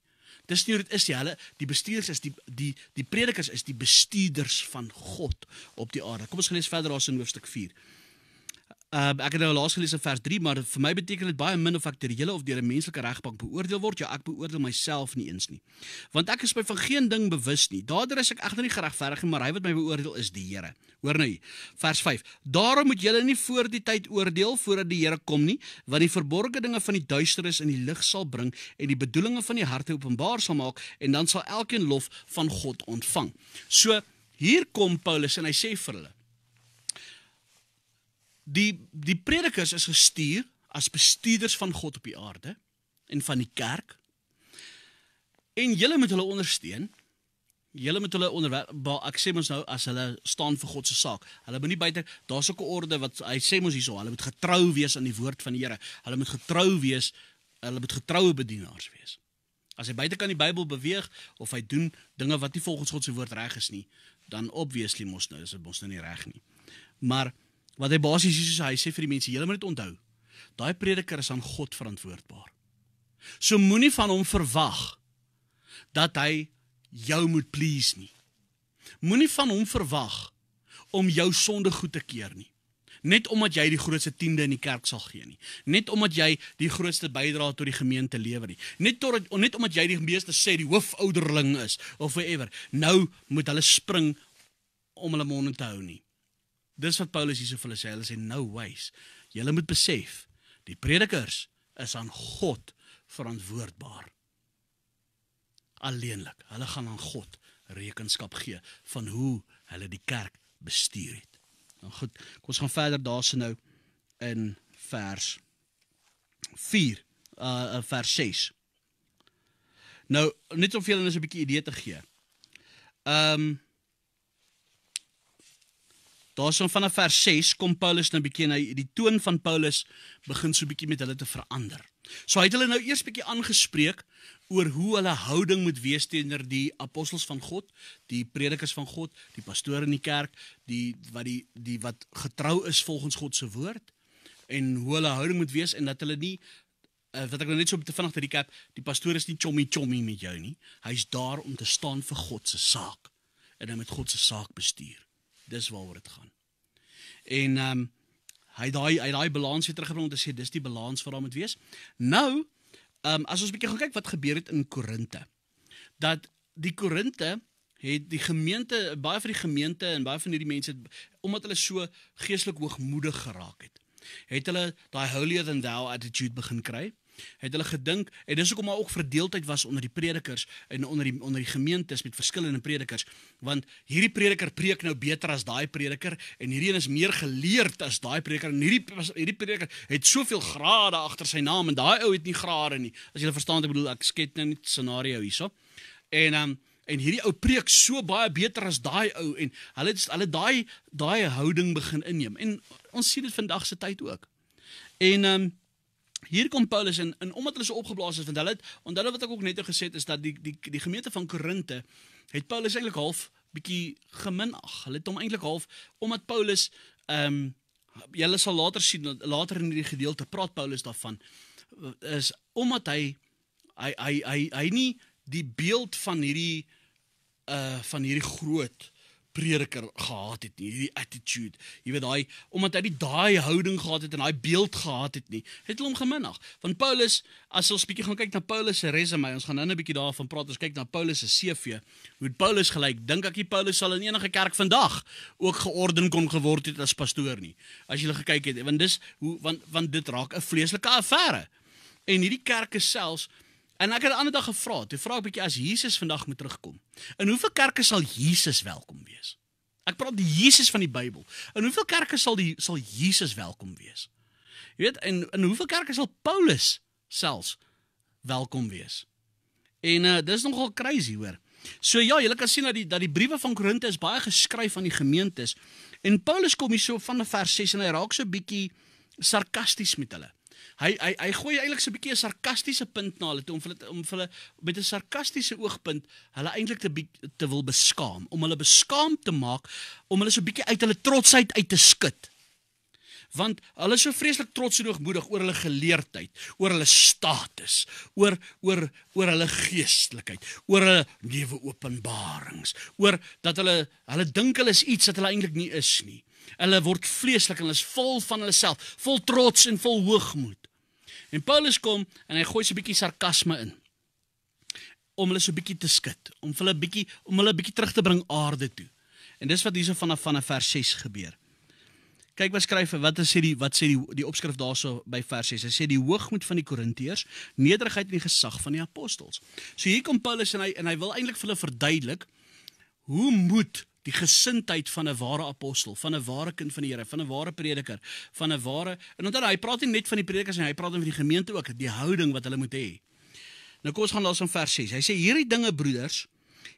Dis nie dit is die hulle die bestuurs is die die die predikers is die bestuurders van God op die aarde. Kom ons gaan lees verder daar in hoofstuk 4. Uh, ek het nou laas gelees in vers 3, maar vir my beteken dit baie min of ek deur die hele of deur 'n menslike regbank beoordeel word. Ja, ek beoordeel myself nie eens nie. Want ek is my van geen ding bewus nie. Daardeur is ek egter nie geregverdig nie, maar hy wat my beoordeel is die Here. Hoor nou hier, vers 5. Daarom moet julle nie voor die tyd oordeel voordat die Here kom nie, want die verborgde dinge van die duisternis in die lig sal bring en die bedoelinge van die harte openbaar sal maak en dan sal elkeen lof van God ontvang. So, hier kom Paulus en hy sê vir hulle die die predikers is gestuur as bestuurders van God op die aarde en van die kerk. En julle moet hulle ondersteun. Julle moet hulle onderwerp ek sê mos nou as hulle staan vir God se saak. Hulle moet nie buite daar's ook 'n orde wat hy sê mos hierso, hulle moet getrou wees aan die woord van die Here. Hulle moet getrou wees, hulle moet getroue bedienaars wees. As hy buite kan die Bybel beweeg of hy doen dinge wat nie volgens God se woord reg is nie, dan obviously mos nou is dit mos nou nie reg nie. Maar Wat hy basies hier soos hy sê vir die mense, julle moet dit onthou. Daai prediker is aan God verantwoordbaar. So moenie van hom verwag dat hy jou moet please nie. Moenie van hom verwag om jou sonde goed te keer nie. Net omdat jy die grootste tiende in die kerk sal gee nie. Net omdat jy die grootste bydrae tot die gemeente lewer nie. Net tot net omdat jy die meeste sê die hoofouderling is of whatever. Nou moet hulle spring om hulle mond te hou nie. Dis wat Paulus hierso vir hulle sê, hulle sê nou wys. Julle moet besef, die predikers is aan God verantwoordbaar. Alleenlik. Hulle gaan aan God rekenskap gee van hoe hulle die kerk bestuur het. Nou goed, kom ons gaan verder daarse nou in vers 4 uh, uh vers 6. Nou net om vir julle nou 'n bietjie idee te gee. Ehm um, Daarsonder vanaf vers 6 kom Paulus nou bietjie na die toon van Paulus begin so bietjie met hulle te verander. So hy het hulle nou eers bietjie aangespreek oor hoe hulle houding moet wees teenoor die apostels van God, die predikers van God, die pastoors in die kerk, die wat die die wat getrou is volgens God se woord en hoe hulle houding moet wees en dat hulle nie eh, wat ek nou net so te vinnig te recap, die pastoor is nie chommy chommy met jou nie. Hy's daar om te staan vir God se saak en hy moet God se saak bestuur. Dis waaroor dit gaan. En ehm um, hy daai uit daai balans weer terugbring om te sê dis die balans wat daar moet wees. Nou ehm um, as ons 'n bietjie gaan kyk wat gebeur het in Korinte. Dat die Korinte het die gemeente baie van die gemeente en baie van hierdie mense het, omdat hulle so geestelik hoogmoedig geraak het, het hulle daai holier than thou attitude begin kry het hulle gedink en dis hoekom daar ook verdeeldheid was onder die predikers en onder die onder die gemeentes met verskillende predikers want hierdie prediker preek nou beter as daai prediker en hierdie een is meer geleerd as daai prediker en hierdie hierdie prediker het soveel grade agter sy naam en daai ou het nie grade nie as jy verstaan wat ek bedoel ek skets nou net scenario hierso en um, en hierdie ou preek so baie beter as daai ou en hulle het hulle daai daai houding begin inneem en ons sien dit vandag se tyd ook en um, hier kom Paulus in en omdat hulle so opgeblaas is want hulle het onthou wat ek ook net gesê het is dat die die die gemeente van Korinte het Paulus eintlik half bietjie geminag. Hulle het hom eintlik half omdat Paulus ehm um, julle sal later sien later in hierdie gedeelte praat Paulus daarvan is omdat hy hy hy hy hy nie die beeld van hierdie uh van hierdie groot uh prediker gehad het nie, hierdie attitude. Jy weet daai omdat hy die daai houding gehad het en daai beeld gehad het nie, het hulle hom geminig. Want Paulus, as ons bietjie gaan kyk na Paulus se resume, ons gaan nou 'n bietjie daarvan praat. Ons kyk na Paulus se CV. Hoe het Paulus gelyk? Dink ek die Paulus sal in enige kerk vandag ook georden kon geword het as pastoor nie. As jy gekyk het, want dis hoe want want dit raak 'n vleeslike affære. En hierdie kerk is selfs En ek het die ander dag gevra, toe vra ek bietjie as Jesus vandag moet terugkom. In hoeveel kerke sal Jesus welkom wees? Ek praat die Jesus van die Bybel. In hoeveel kerke sal die sal Jesus welkom wees? Jy weet, en in hoeveel kerke sal Paulus self welkom wees? En uh, dis nogal crazy hoor. So ja, julle kan sien dat die dat die briewe van Korinte is baie geskryf aan die gemeentes. En Paulus kom hierso van vers 6 en hy raak so bietjie sarkasties met hulle hy hy hy gooi eintlik so 'n bietjie 'n sarkastiese punt na hulle toe om hulle om hulle met 'n sarkastiese oogpunt hulle eintlik te te wil beskaam, om hulle beskaam te maak, om hulle so 'n bietjie uit hulle trotsheid uit te skud. Want hulle is so vreeslik trots en hoogmoedig oor hulle geleerdheid, oor hulle status, oor oor oor hulle geestelikheid, oor hulle lewe openbarings, oor dat hulle hulle dink hulle is iets wat hulle eintlik nie is nie. Hulle word vleeslik en hulle is vol van hulle self, vol trots en vol hoogmoed. En Paulus kom en hy gooi so 'n bietjie sarkasme in om hulle so 'n bietjie te skud, om hulle 'n bietjie om hulle 'n bietjie terug te bring aarde toe. En dis wat hierso vanaf vanaf vers 6 gebeur. Kyk wat skryf hy, wat sê die wat sê die die opskrif daarso by vers 6. Hy sê die hoogmoed van die Korintiërs, nederigheid en die gesag van die apostels. So hier kom Paulus en hy en hy wil eintlik vir hulle verduidelik hoe moet die gesindheid van 'n ware apostel, van 'n ware kind van die Here, van 'n ware prediker, van 'n ware en onthou nou, hy praat nie net van die predikers nie, hy praat dan van die gemeente ook, die houding wat hulle moet hê. Nou kom ons gaan daarsoom vers 6. Hy sê hierdie dinge broeders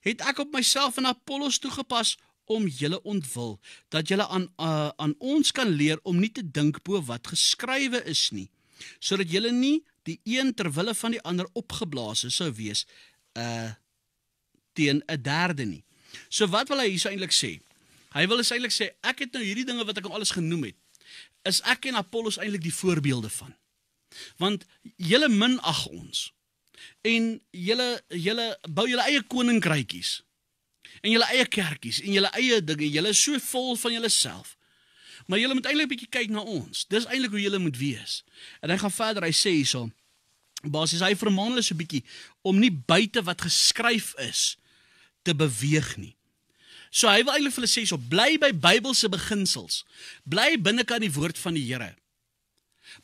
het ek op myself en Apollos toegepas om julle ontwil dat julle aan uh, aan ons kan leer om nie te dink bo wat geskrywe is nie sodat julle nie die een ter wille van die ander opgeblaas sou wees uh teen 'n derde nie So wat wil hy hier eintlik sê? Hy wil eintlik sê ek het nou hierdie dinge wat ek alles genoem het. Is ek en Apollos eintlik die voorbeelde van? Want julle minag ons. En julle julle bou julle eie koninkrykies. En julle eie kerkies en julle eie dinge. Julle is so vol van julleself. Maar julle moet eintlik 'n bietjie kyk na ons. Dis eintlik hoe julle moet wees. En hy gaan verder. Hy sê hierso: Basies hy vermaan hulle so 'n bietjie om nie buite wat geskryf is te beweeg nie. So hy wil eintlik vir hulle sê so bly by Bybelse beginsels. Bly binnekant die woord van die Here.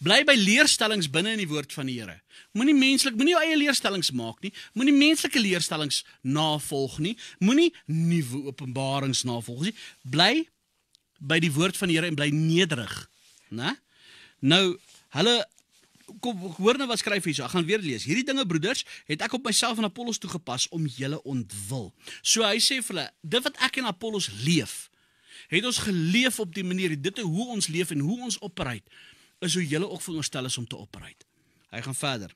Bly by leerstellings binne in die woord van die Here. Moenie menslik, moenie jou eie leerstellings maak nie. Moenie menslike leerstellings navolg nie. Moenie nuwe openbarings navolg nie. Bly by die woord van die Here en bly nederig, né? Nou, hulle kom hoor nou wat skryf hy so. Ek gaan weer lees. Hierdie dinge broeders, het ek op myself en Apollos toegepas om julle ontwil. So hy sê vir hulle, dit wat ek en Apollos leef, het ons geleef op die manier dit hoe ons leef en hoe ons opreit, is hoe julle ook veronderstel is om te opreit. Hy gaan verder.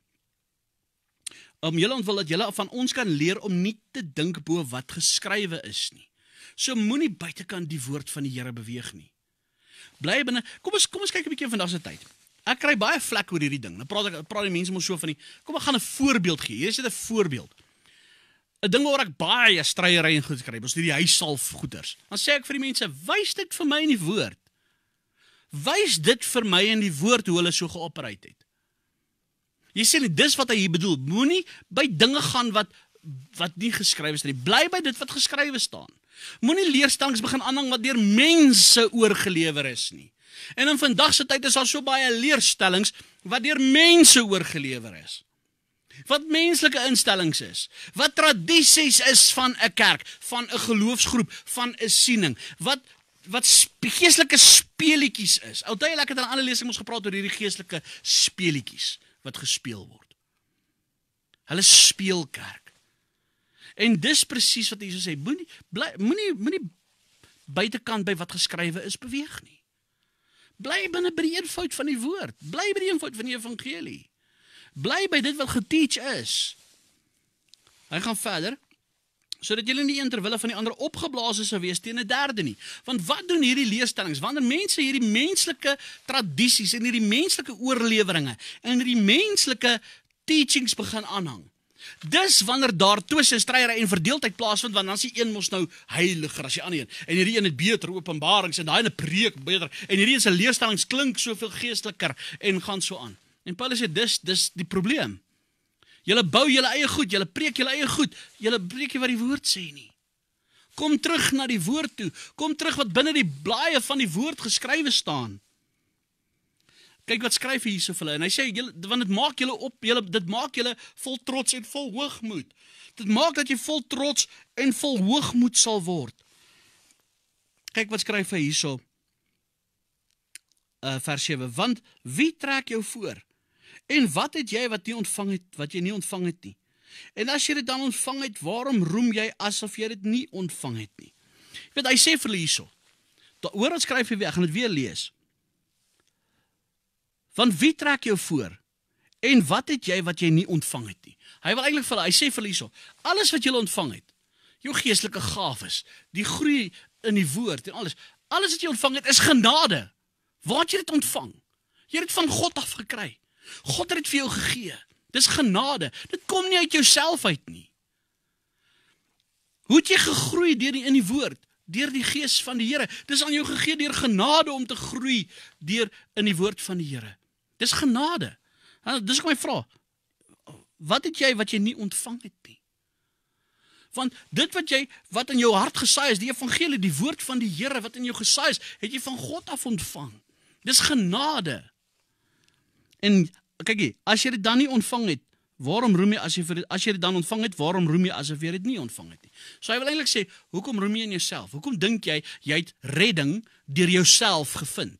Om julle ontwil dat julle van ons kan leer om nie te dink bo wat geskrywe is nie. So moenie buitekant die woord van die Here beweeg nie. Bly binne. Kom ons kom ons kyk 'n bietjie vandag se tyd. Ek kry baie vlek oor hierdie ding. Nou praat ek praat die mense mos so van die kom ek gaan 'n voorbeeld gee. Hier is dit 'n voorbeeld. 'n Ding waar ek baie streierery en goed skryf. Ons het die huis salf goeders. Dan sê ek vir die mense, "Wys dit vir my in die woord. Wys dit vir my in die woord hoe hulle so geopereer het." Jy sien dis wat hy hier bedoel. Moenie by dinge gaan wat wat nie geskrywe is nie. Bly by dit wat geskrywe staan. Moenie leerstellings begin aanhang wat deur mense oorgelewer is nie. En in vandag se tyd is daar so baie leerstellings wat deur mense oorgelewer is. Wat menslike instellings is, wat tradisies is van 'n kerk, van 'n geloofsgroep, van 'n siening, wat wat geestelike speelietjies is. Altyd ek het aan 'n ander lesing ons gepraat oor hierdie geestelike speelietjies wat gespeel word. Hulle speel kerk. En dis presies wat Jesus sê, moenie moenie moenie buitekant by wat geskrywe is beweeg nie. Bly binne by die eenvoud van die woord. Bly by die eenvoud van die evangelie. Bly by dit wat geteach is. Hy gaan verder sodat julle nie een terwille van die ander opgeblaas is sou wees teen 'n derde nie. Want wat doen hierdie leerstellings? Wanneer mense hierdie menslike tradisies en hierdie menslike oorleweringe en hierdie menslike teachings begin aanhang, Dis wanneer daar twis en stryery en verdeeldheid plaasvind, want dan is die een mos nou heiliger as die ander een. En hierdie een het beter openbarings en daai een 'n preek beter en hierdie een se leerstellings klink soveel geesteliker en gaan so aan. En Paulus sê dis dis die probleem. Julle bou julle eie goed, julle preek julle eie goed, julle preek nie wat die woord sê nie. Kom terug na die woord toe. Kom terug wat binne die blaaie van die woord geskrywe staan kyk wat skryf hy hierso vir hulle en hy sê julle want dit maak julle op julle dit maak julle vol trots en vol hoogmoed. Dit maak dat jy vol trots en vol hoogmoed sal word. Kyk wat skryf hy hierso. Uh, vers 7 want wie trek jou voor en wat het jy wat nie ontvang het wat jy nie ontvang het nie en as jy dit dan ontvang het waarom roem jy asof jy dit nie ontvang het nie weet hy sê vir hulle hierso oor wat skryf hy weer gaan dit weer lees Want wie trek jou voor? En wat het jy wat jy nie ontvang het nie? Hy wil eintlik vir hulle, hy sê vir hulle, alles wat jy ontvang het, jou geestelike gawes, die groei in die woord en alles, alles wat jy ontvang het is genade. Waar het jy dit ontvang? Jy het dit van God af gekry. God het dit vir jou gegee. Dis genade. Dit kom nie uit jouself uit nie. Hoe het jy gegroei deur die in die woord, deur die gees van die Here? Dis aan jou gegee deur genade om te groei deur in die woord van die Here. Dis genade. Dis my vraag. Wat het jy wat jy nie ontvang het nie? Want dit wat jy wat in jou hart gesaai is, die evangelie, die woord van die Here wat in jou gesaai is, het jy van God af ontvang. Dis genade. En kyk hier, as jy dit dan nie ontvang het, waarom roem jy as jy vir as jy dit dan ontvang het, waarom roem jy asof jy dit nie ontvang het nie? So hy wil eintlik sê, hoekom roem jy in jouself? Hoekom dink jy jy het redding deur jouself gevind?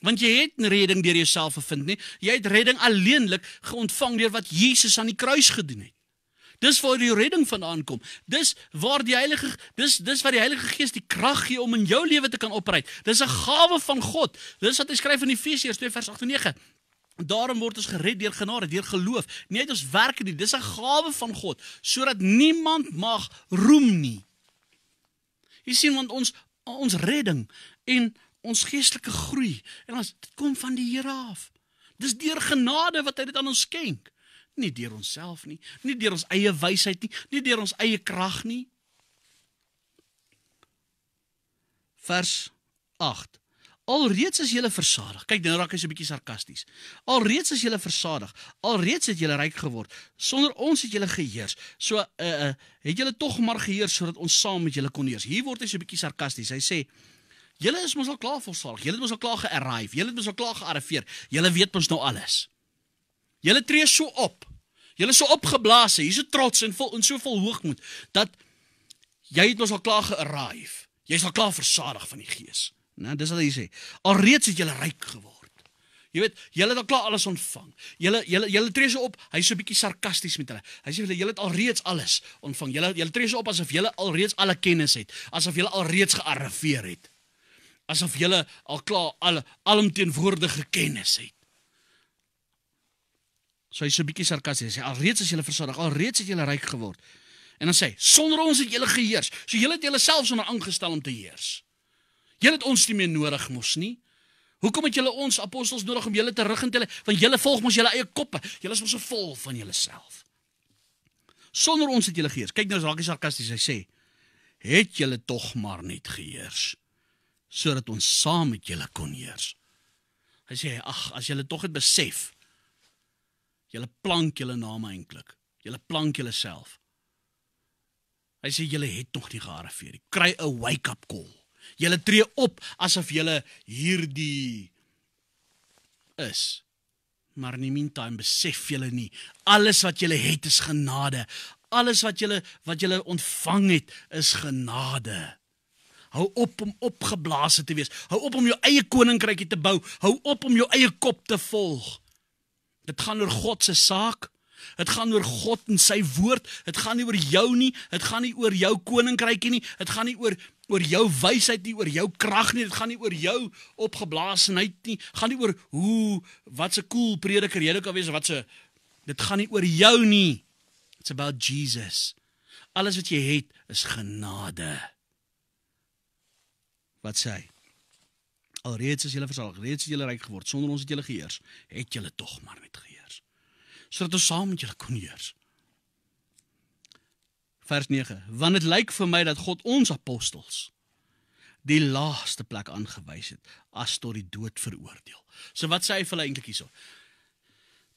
Want jy het redding deur jouself gevind nie. Jy het redding alleenlik geontvang deur wat Jesus aan die kruis gedoen het. Dis waar die redding vandaan kom. Dis waar die Heilige dis dis wat die Heilige Gees die krag gee om in jou lewe te kan opreit. Dis 'n gawe van God. Dis wat hy skryf in Efesiërs 2 vers 8 en 9. Daarom word ons gered deur genade, deur geloof. Nie uit ons werke nie, dis 'n gawe van God, sodat niemand mag roem nie. Jy sien want ons ons redding en ons geestelike groei en ons dit kom van die Here af. Dis deur genade wat hy dit aan ons skenk, nie deur onsself nie, nie deur ons eie wysheid nie, nie deur ons eie krag nie. Vers 8 Alreeds is julle versadig. Kyk, nou raak hy so 'n bietjie sarkasties. Alreeds is julle versadig. Alreeds het julle ryk geword. Sonder ons het julle geheers. So uh uh het julle tog maar geheers sodat ons saam met julle kon heers. Hier word hy so 'n bietjie sarkasties. Hy sê uh Julle is mos al klaar volsalig. Julle het mos al klaar ge-arrive. Julle het mos al klaar gearriveer. Julle weet mos nou alles. Julle tree so op. Julle is so opgeblaas. Hierse trots en vol en so vol hoogmoed dat jy het mos al klaar ge-arrive. Jy's al klaar versadig van die gees. Né? Nou, dis wat hy sê. Alreeds het julle ryk geword. Jy weet, julle het al klaar alles ontvang. Julle julle julle tree so op. Hy's so bietjie sarkasties met hulle. Hy sê julle het alreeds alles ontvang. Julle julle tree so op asof julle alreeds alle kennis het, asof julle alreeds gearriveer het asof julle al klaar al alomteenwoordige kennis het. So hy's so 'n bietjie sarkasties. Hy sê alreeds as julle versadig, alreeds het julle ryk geword. En dan sê hy, sonder ons het julle geheers. So julle het julle selfs onder aangestel om te heers. Julle het ons nie meer nodig mos nie. Hoekom het julle ons apostels nodig om julle te rig en te lei? Want julle volg mos julle eie koppe. Julle is mos so vol van julleself. Sonder ons het julle geheers. Kyk nou as hy sarkasties hy sê, het julle tog maar net geheers sodat ons saam met julle kon heers. Hy sê ag, as julle tog het besef julle plank julle name eintlik, julle plank julle self. Hy sê julle het nog nie gehare vir die kry 'n wake up call. Julle tree op asof julle hierdie is. Maar in die meantime besef julle nie alles wat julle het is genade. Alles wat julle wat julle ontvang het is genade. Hou op om opgeblaase te wees. Hou op om jou eie koninkryk te bou. Hou op om jou eie kop te volg. Dit gaan oor God se saak. Dit gaan oor God en sy woord. Dit gaan nie oor jou nie. Dit gaan nie oor jou koninkrykie nie. Dit gaan nie oor oor jou wysheid nie, oor jou krag nie. Dit gaan nie oor jou opgeblaasenheid nie. Gaan nie oor hoe wat 'n cool prediker jy kan wees of wat 'n dit gaan nie oor jou nie. It's about Jesus. Alles wat jy het is genade wat sê hy alreeds as julle versalig reeds julle ryk geword sonder ons het julle geheers het julle tog maar net geheers sodat ons saam met julle kon heers vers 9 want dit lyk vir my dat God ons apostels die laaste plek aangewys het as tot die dood veroordeel so wat sê hy vir hulle eintlik hierso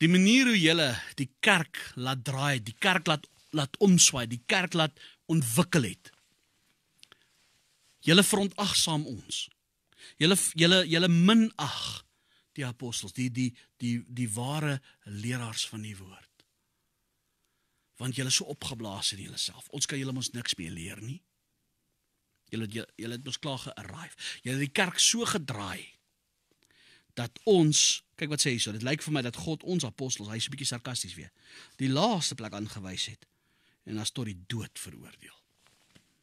die manier hoe julle die kerk laat draai die kerk laat laat omswaai die kerk laat ontwikkel het Julle verontagsaam ons. Julle julle julle minag die apostels, die die die die ware leraars van die woord. Want julle is so opgeblaas in julleself. Ons kan julle mos niks meer leer nie. Julle julle het mos klaar ge-arrive. Julle het die kerk so gedraai dat ons, kyk wat sê hyso, dit lyk vir my dat God ons apostels, hy's 'n bietjie sarkasties weer, die laaste plek aangewys het en as tot die dood veroordeel.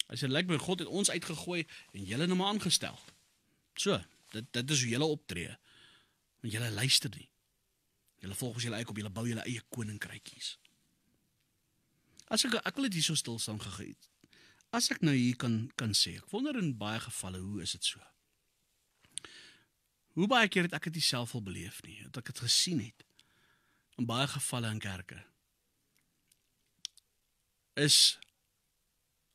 Hy sê lyk my God het ons uitgegooi en julle nou maar aangestel. So, dit dit is hoe julle optree. Want julle luister nie. Julle volg ons julle eie op, julle bou julle eie koninkrykies. As ek ek wil dit hierso stil staan gegee. As ek nou hier kan kan sê, ek wonder in baie gevalle hoe is dit so? Hoe baie keer het ek dit self al beleef nie, dat ek dit gesien het in baie gevalle in kerke. Is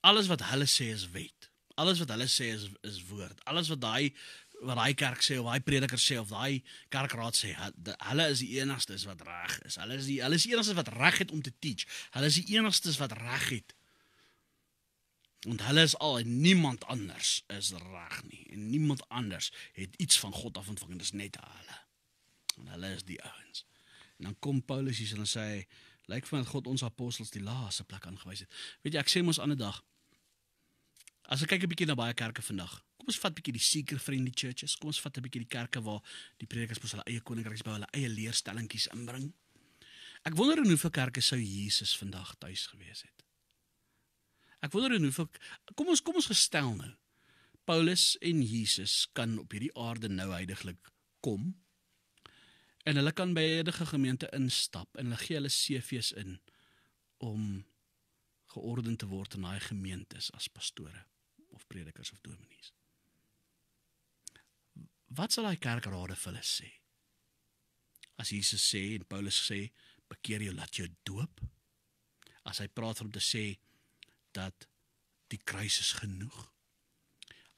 alles wat hulle sê is wet. Alles wat hulle sê is is woord. Alles wat daai wat daai kerk sê of daai prediker sê of daai kerkraad sê, hulle is die enigstes wat reg is. Hulle is die hulle is die enigstes wat reg het om te teach. Hulle is die enigstes wat reg het. En hulle is al en niemand anders is reg nie. En niemand anders het iets van God af ontvang en dis net hulle. En hulle is die ouens. En dan kom Paulus hier en hy sê lyk van God ons apostels die laaste plek aangewys het. Weet jy, ek sê mos aan 'n ander dag As ek kyk 'n bietjie na baie kerke vandag, kom ons vat 'n bietjie die seeker friendly churches, kom ons vat 'n bietjie die kerke waar die predikers mos hulle eie koninkryks by hulle eie leerstellingkies inbring. Ek wonder in hoeveel kerke sou Jesus vandag tuis gewees het. Ek wonder in hoeveel kom ons kom ons gestel nou. Paulus en Jesus kan op hierdie aarde nou heidaglik kom. En hulle kan by enige gemeente instap en hulle gee hulle CV's in om geordend te word in daai gemeentes as pastore of predikers of dominees. Wat sal daai kerkrade vir hulle sê? As Jesus sê en Paulus sê, bekeer jou, laat jou doop. As hy praat om te sê dat die kruis is genoeg.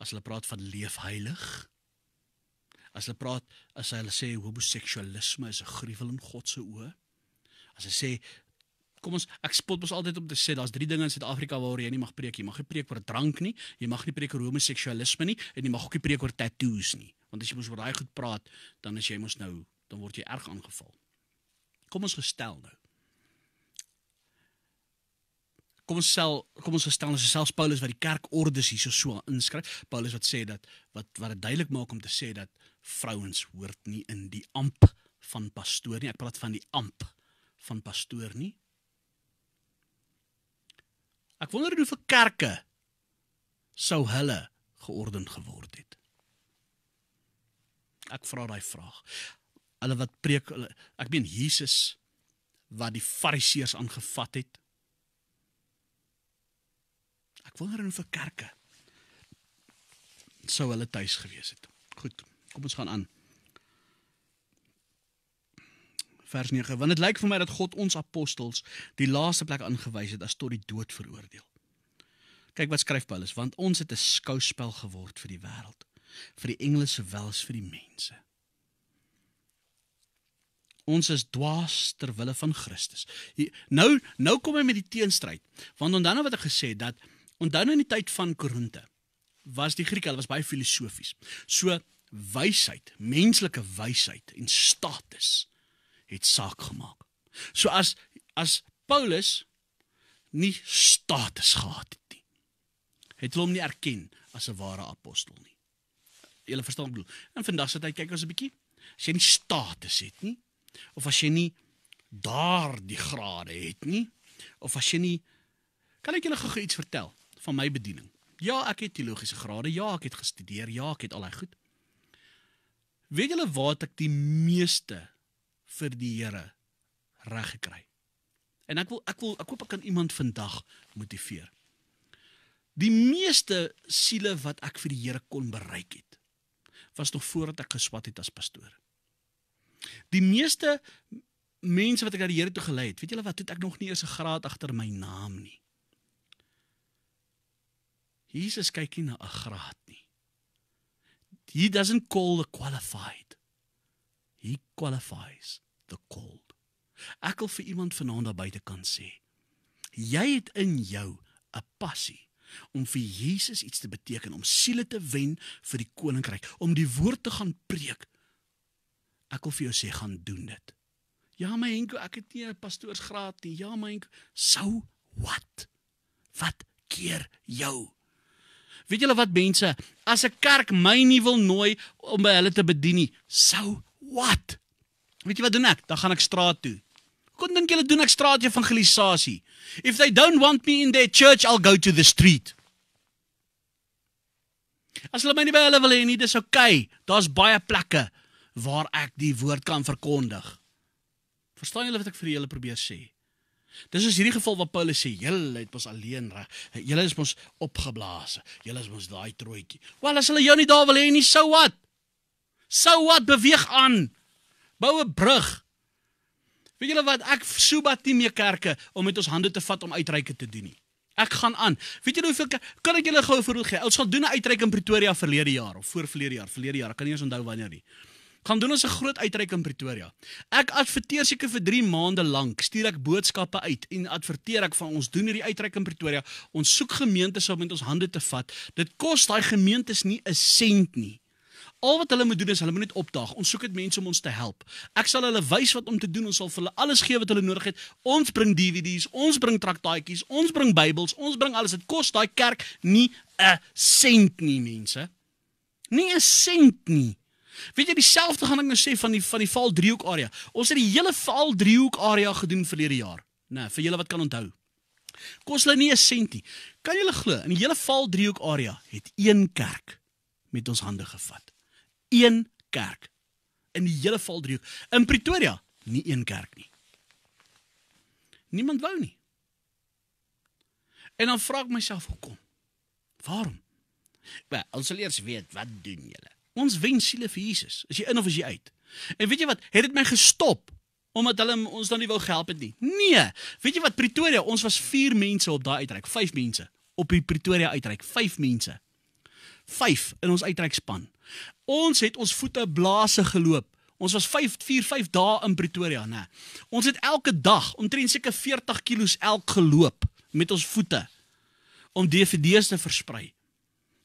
As hulle praat van leef heilig. As hulle praat as hulle sê homoseksualisme is 'n gruwel in God se oë. As hy sê kom ons ek spot mos altyd om te sê daar's drie dinge in Suid-Afrika waaroor jy nie mag preek nie. Mag nie preek oor drank nie, jy mag nie preek oor homoseksualisme nie en jy mag ook nie preek oor tattoos nie. Want as jy mos oor daai goed praat, dan as jy mos nou, dan word jy erg aangeval. Kom ons gestel nou. Kom ons sel, kom ons gestel ons selfs Paulus wat die kerkordes hierso so inskryf. Paulus wat sê dat wat wat dit duidelik maak om te sê dat vrouens hoort nie in die amp van pastoor nie. Ek praat van die amp van pastoor nie. Ek wonder hoe vir kerke sou hulle georden geword het. Ek vra daai vraag. Hulle wat preek, hulle, ek meen Jesus wat die fariseërs aangevat het. Ek wonder hoe vir kerke sou hulle tuis gewees het. Goed, kom ons gaan aan. vers 9 want dit lyk vir my dat God ons apostels die laaste plek aangewys het as tot die dood veroordeel. Kyk wat skryf Paulus want ons het 'n skouspel geword vir die wêreld vir die engele sowel as vir die mense. Ons is dwaas ter wille van Christus. Nou nou kom hy met die teenstryd want onthou nou wat ek gesê het dat onthou nou in die tyd van Korinte was die Grieke hulle was baie filosofies. So wysheid, menslike wysheid en status het saak gemaak. So as as Paulus nie status gehad het nie. Het hulle hom nie erken as 'n ware apostel nie. Julle verstaan bedoel. En vandag sit hy kyk ons 'n bietjie as jy nie status het nie of as jy nie daardie grade het nie of as jy nie kan ek julle gou iets vertel van my bediening. Ja, ek het teologiese grade, ja, ek het gestudeer, ja, ek het al hy goed. Weet julle waar ek die meeste vir die Here reg gekry. En ek wil ek wil ek hoop ek kan iemand vandag motiveer. Die meeste siele wat ek vir die Here kon bereik het was nog voordat ek geswat het as pastoor. Die meeste mense wat ek na die Here toe gelei het, weet julle wat, het ek nog nie eens 'n graad agter my naam nie. Jesus kyk nie na 'n graad nie. He doesn't call the qualified. He qualifies the cold. Ek wil vir iemand vanaand daar buite kan sê, jy het in jou 'n passie om vir Jesus iets te beteken, om siele te wen vir die koninkryk, om die woord te gaan preek. Ek wil vir jou sê gaan doen dit. Ja my Henko, ek het nie 'n pastoorsgraad nie. Ja my Henko, sou wat? Wat keer jou? Weet julle wat mense, as 'n kerk my nie wil nooi om by hulle te bedien nie, sou wat? Weet jy wat doen ek? Dan gaan ek straat toe. Hoekom dink julle doen ek straat evangelisasie? If they don't want me in their church, I'll go to the street. As hulle my nie by hulle wil hê nie, dis oukei. Okay. Daar's baie plekke waar ek die woord kan verkondig. Verstaan julle wat ek vir julle probeer sê? Dis is hierdie geval waar Paulus sê, julle het ons alleen reg. Julle is ons opgeblaas. Julle is ons daai trootjie. Wel, as hulle jou nie daar wil hê nie, so wat? So wat beweeg aan. Bou 'n brug. Weet julle wat ek so baie te mee kerke om met ons hande te vat om uitreike te doen nie. Ek gaan aan. Weet julle hoeveel kan ek julle gou voorstel gee? Ons gaan doen 'n uitreik in Pretoria verlede jaar of voorverlede jaar, verlede jaar, ek kan nie eens onthou wanneer nie. Kan doen ons 'n groot uitreik in Pretoria. Ek adverteer seker vir 3 maande lank, stuur ek boodskappe uit en adverteer ek van ons doen hierdie uitreik in Pretoria. Ons soek gemeentes om met ons hande te vat. Dit kos daai gemeentes nie 'n sent nie. Al wat hulle moet doen is hulle moet net opdaag. Ons soek dit mense om ons te help. Ek sal hulle wys wat om te doen. Ons sal vir hulle alles gee wat hulle nodig het. Ons bring DVD's, ons bring traktaatjies, ons bring Bybels, ons bring alles. Dit kos daai kerk nie 'n sent nie, mense. Nie 'n sent nie. Weet jy dieselfde gaan ek nou sê van die van die Val Driehoek area. Ons het die hele Val Driehoek area gedoen verlede jaar. Nê, nee, vir julle wat kan onthou. Kos hulle nie 'n sent nie. Kan julle glo? In die hele Val Driehoek area het een kerk met ons hande gevat een kerk in die hele Valdriehoek. In Pretoria nie een kerk nie. Niemand wou nie. En dan vra ek myself hoekom? Waarom? Wel, ons sal eers weet wat doen julle. Ons wen siele vir Jesus. Is jy in of is jy uit? En weet jy wat? Het dit my gestop omdat hulle ons dan nie wou help het nie. Nee. Weet jy wat Pretoria, ons was 4 mense op daai uitreik, 5 mense op die Pretoria uitreik, 5 mense. 5 in ons uitreikspan. Ons het ons voete blase geloop. Ons was 5 4 5 dae in Pretoria, né? Ons het elke dag omtrent seker 40 kilos elk geloop met ons voete om DVD's te versprei.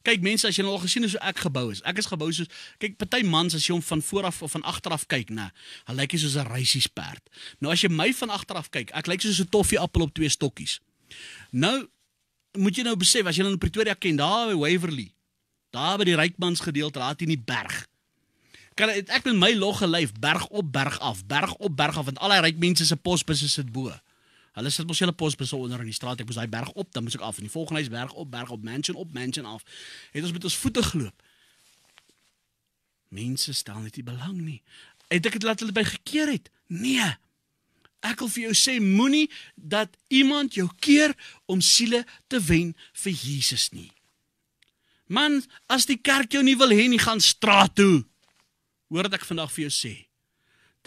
Kyk mense, as jy nou al gesien het hoe ek gebou is. Ek is gebou soos kyk party mans as jy hom van voor af of van agter af kyk, né? Hy lyk soos 'n reisies perd. Nou as jy my van agter af kyk, ek lyk soos 'n toffie appel op twee stokkies. Nou moet jy nou besef as jy in Pretoria ken, daar by Waverley, Daar by die rykmans gedeelte raat in die berg. Kan ek met my logge lyf berg op berg af, berg op berg af want al die ryk mense se posbusse sit bo. Hulle sit mos hulle posbusse onder in die straat. Ek moes daai berg op, dan moes ek af in die volgende huis berg op, berg op mansion op, mansion af. Het ons met ons voete geloop. Mense stel net nie belang nie. Het ek dit laat hulle by gekeer het? Nee. Ek wil vir jou sê moenie dat iemand jou keer om siele te wen vir Jesus nie. Man, as die kerk jou nie wil hê nie, gaan straat toe. Hoor wat ek vandag vir jou sê.